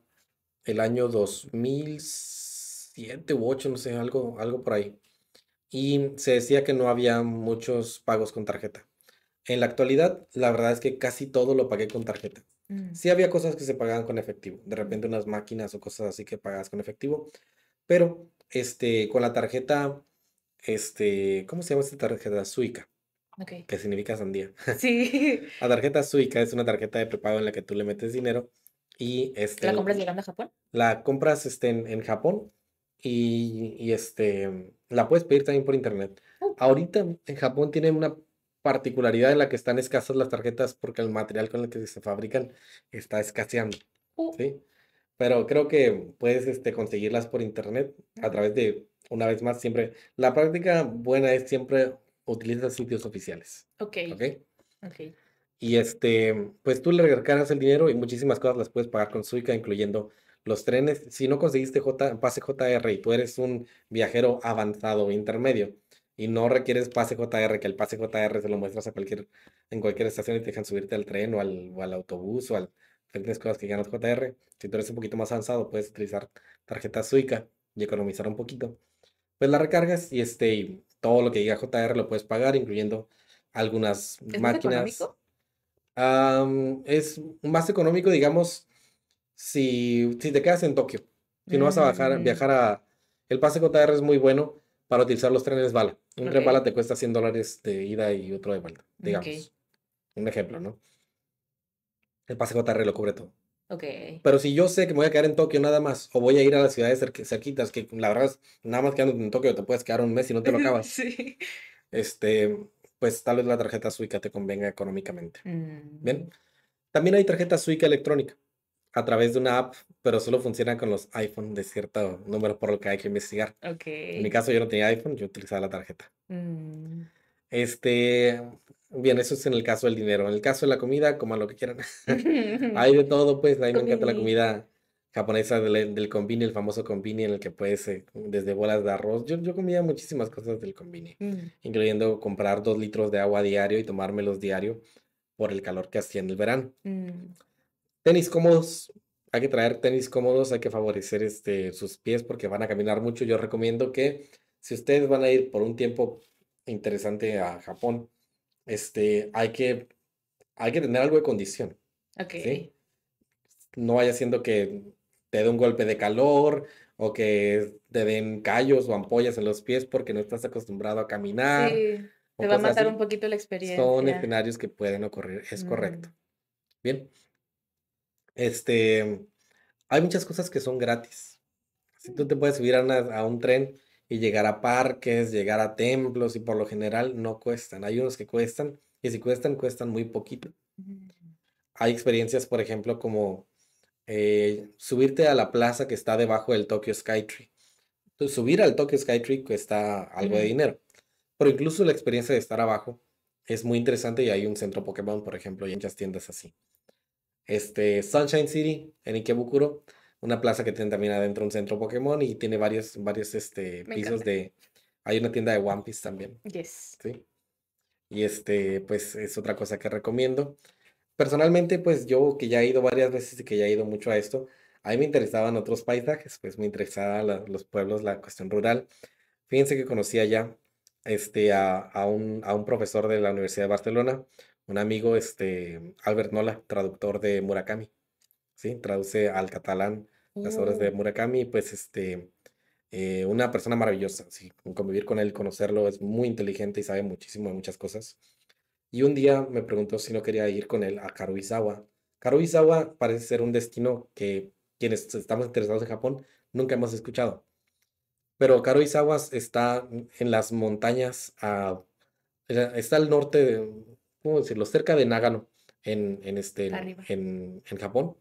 Speaker 1: el año 2006 siete u ocho, no sé, algo, algo por ahí. Y se decía que no había muchos pagos con tarjeta. En la actualidad, la verdad es que casi todo lo pagué con tarjeta. Mm. Sí había cosas que se pagaban con efectivo, de mm. repente unas máquinas o cosas así que pagabas con efectivo, pero este, con la tarjeta, este, ¿cómo se llama esta tarjeta? Suica. Okay. Que significa sandía. Sí. la tarjeta Suica es una tarjeta de prepago en la que tú le metes dinero y ¿La este, compras llegando a Japón? La compras este, en Japón y, este, la puedes pedir también por internet. Ahorita en Japón tienen una particularidad en la que están escasas las tarjetas porque el material con el que se fabrican está escaseando. Oh. ¿sí? Pero creo que puedes este, conseguirlas por internet a través de, una vez más, siempre. La práctica buena es siempre utilizar sitios oficiales. Ok. Ok. okay. Y este, pues tú le recargas el dinero y muchísimas cosas las puedes pagar con Suica, incluyendo los trenes, si no conseguiste J, pase JR y tú eres un viajero avanzado intermedio y no requieres pase JR, que el pase JR se lo muestras a cualquier, en cualquier estación y te dejan subirte al tren o al, al autobús o al diferentes cosas que a JR. Si tú eres un poquito más avanzado, puedes utilizar tarjeta Suica y economizar un poquito. Pues la recargas y este todo lo que diga JR lo puedes pagar, incluyendo algunas máquinas. Más económico? es más económico, digamos, si, te quedas en Tokio, si no vas a bajar, mm. viajar a... El pase JR es muy bueno para utilizar los trenes bala. Un tren bala te cuesta 100 dólares de ida y otro de vuelta, digamos. Un ejemplo, ¿no? El pase JR lo cubre todo. Ok. Pero si yo sé que me voy a quedar en Tokio nada más, o voy a ir a las ciudades cerquitas, que la verdad, nada más quedándote en Tokio te puedes quedar un mes y no te lo acabas. sí. Este, pues tal vez la tarjeta Suica te convenga económicamente. Mm. Bien. También hay tarjeta Suica electrónica a través de una app, pero solo funciona con los iPhone de cierto número por lo que hay que investigar.
Speaker 2: En mi caso
Speaker 1: yo no tenía iPhone, yo utilizaba la tarjeta.
Speaker 2: Mm.
Speaker 1: Este, bien, eso es en el caso del dinero. En el caso de la comida, coman lo que quieran.
Speaker 2: hay de
Speaker 1: todo, pues, a mí me encanta la comida japonesa del, del el famoso convini en el que puedes, eh, desde bolas de arroz, yo, yo comía muchísimas cosas del convini, mm. incluyendo comprar dos litros de agua diario y tomármelos diario por el calor que hacía en el verano. Mm. Tenis cómodos. Hay que traer tenis cómodos, hay que favorecer este, sus pies porque van a caminar mucho. Yo recomiendo que si ustedes van a ir por un tiempo interesante a Japón, este, hay, que, hay que tener algo de condición. Ok. No vaya siendo que te dé un golpe de calor o que te den callos o ampollas en los pies porque no estás acostumbrado a caminar. Sí, te va a matar un poquito la experiencia. Son escenarios que pueden ocurrir, es mm. correcto. Bien, este, hay muchas cosas que son gratis. Si tú te puedes subir a, un tren y llegar a parques, llegar a templos y por lo general no cuestan. Hay unos que cuestan y si cuestan, cuestan muy poquito. Hay experiencias, por ejemplo, como eh, subirte a la plaza que está debajo del Tokyo Skytree. subir al Tokyo Skytree cuesta algo de dinero, pero incluso la experiencia de estar abajo es muy interesante y hay un centro Pokémon, por ejemplo, y hay muchas tiendas así este, Sunshine City, en Ikebukuro. Una plaza que tiene también adentro un centro Pokémon y tiene varios, varios este, pisos de... Hay una tienda de One Piece también. Yes. Sí. Y este, pues es otra cosa que recomiendo. Personalmente, pues yo que ya he ido varias veces y que ya he ido mucho a esto, a mí me interesaban otros paisajes, pues me interesaban los pueblos, la cuestión rural. Fíjense que conocí allá este, a, un, a un profesor de la Universidad de Barcelona, un amigo, este, Albert Nola, traductor de Murakami, ¿sí? Traduce al catalán las obras de oh. Murakami, pues este, eh, una persona maravillosa, ¿sí? Convivir con él, conocerlo, es muy inteligente y sabe muchísimo de muchas cosas. Y un día me preguntó si no quería ir con él a Karuizawa. Karuizawa parece ser un destino que quienes estamos interesados en Japón nunca hemos escuchado. Pero Karuizawa está en las montañas, está al norte de, ¿cómo decirlo? Cerca de Nagano, en, en este, en, en, Japón.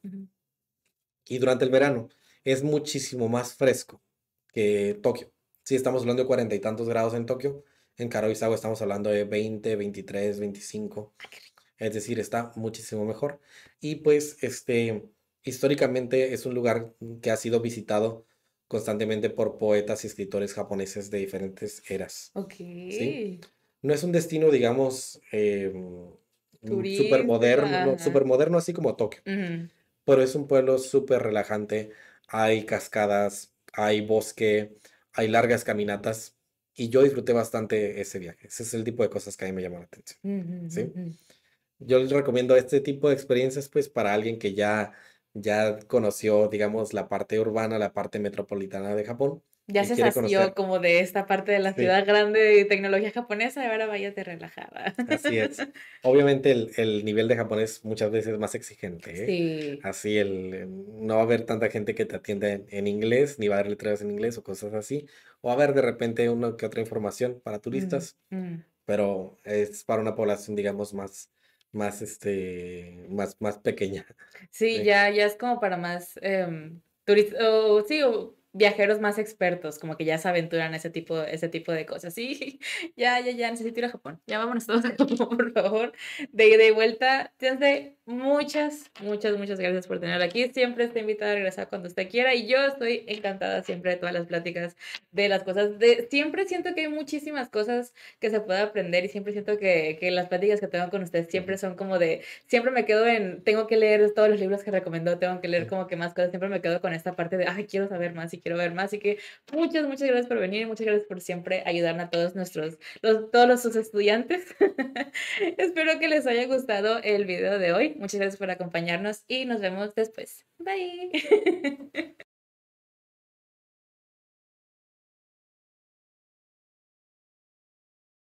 Speaker 1: Y durante el verano es muchísimo más fresco que Tokio. Sí, estamos hablando de cuarenta y tantos grados en Tokio. En Karoizawa estamos hablando de 20, 23, 25. es decir, está muchísimo mejor. Y pues, este, históricamente es un lugar que ha sido visitado constantemente por poetas y escritores japoneses de diferentes eras. Ok. ¿sí? no es un destino, digamos, em, súper moderno, super moderno, así como Tokio. Pero es un pueblo súper relajante. Hay cascadas, hay bosque, hay largas caminatas. Y yo disfruté bastante ese viaje. Ese es el tipo de cosas que a mí me llamó la
Speaker 2: atención. ¿sí?
Speaker 1: Yo les recomiendo este tipo de experiencias, pues, para alguien que ya, ya conoció, digamos, la parte urbana, la parte metropolitana de Japón
Speaker 2: ya se sació como de esta parte de la ciudad grande de tecnología japonesa y ahora váyate relajada. Así es.
Speaker 1: Obviamente el, el nivel de japonés muchas veces es más exigente. ¿eh? Sí. Así el, eh, no va a haber tanta gente que te atienda en, inglés, ni va a haber letreros en inglés o cosas así. O va a haber de repente una que otra información para turistas, mm. pero es para una población, digamos, más, más, este, más, más pequeña.
Speaker 2: Sí, ya, ya es como para más... Eh, em, turistas, sí, o viajeros más expertos, como que ya se aventuran ese tipo, ese tipo de cosas. Sí, ya, ya, ya, necesito ir a Japón. Ya vámonos todos a por favor. De ida vuelta, desde muchas, muchas, muchas gracias por tener aquí. Siempre está invitada a regresar cuando usted quiera y yo estoy encantada siempre de todas las pláticas, de las cosas. De, siempre siento que hay muchísimas cosas que se puede aprender y siempre siento que, que las pláticas que tengo con ustedes siempre son como de, siempre me quedo en, tengo que leer todos los libros que recomendó, tengo que leer como que más cosas, siempre me quedo con esta parte de, ay, quiero saber más quiero ver más. Así que muchas, muchas gracias por venir, y muchas gracias por siempre ayudarnos a todos nuestros, todos los, sus estudiantes. Espero que les haya gustado el video de hoy. Muchas gracias por acompañarnos y nos vemos después.
Speaker 1: Bye.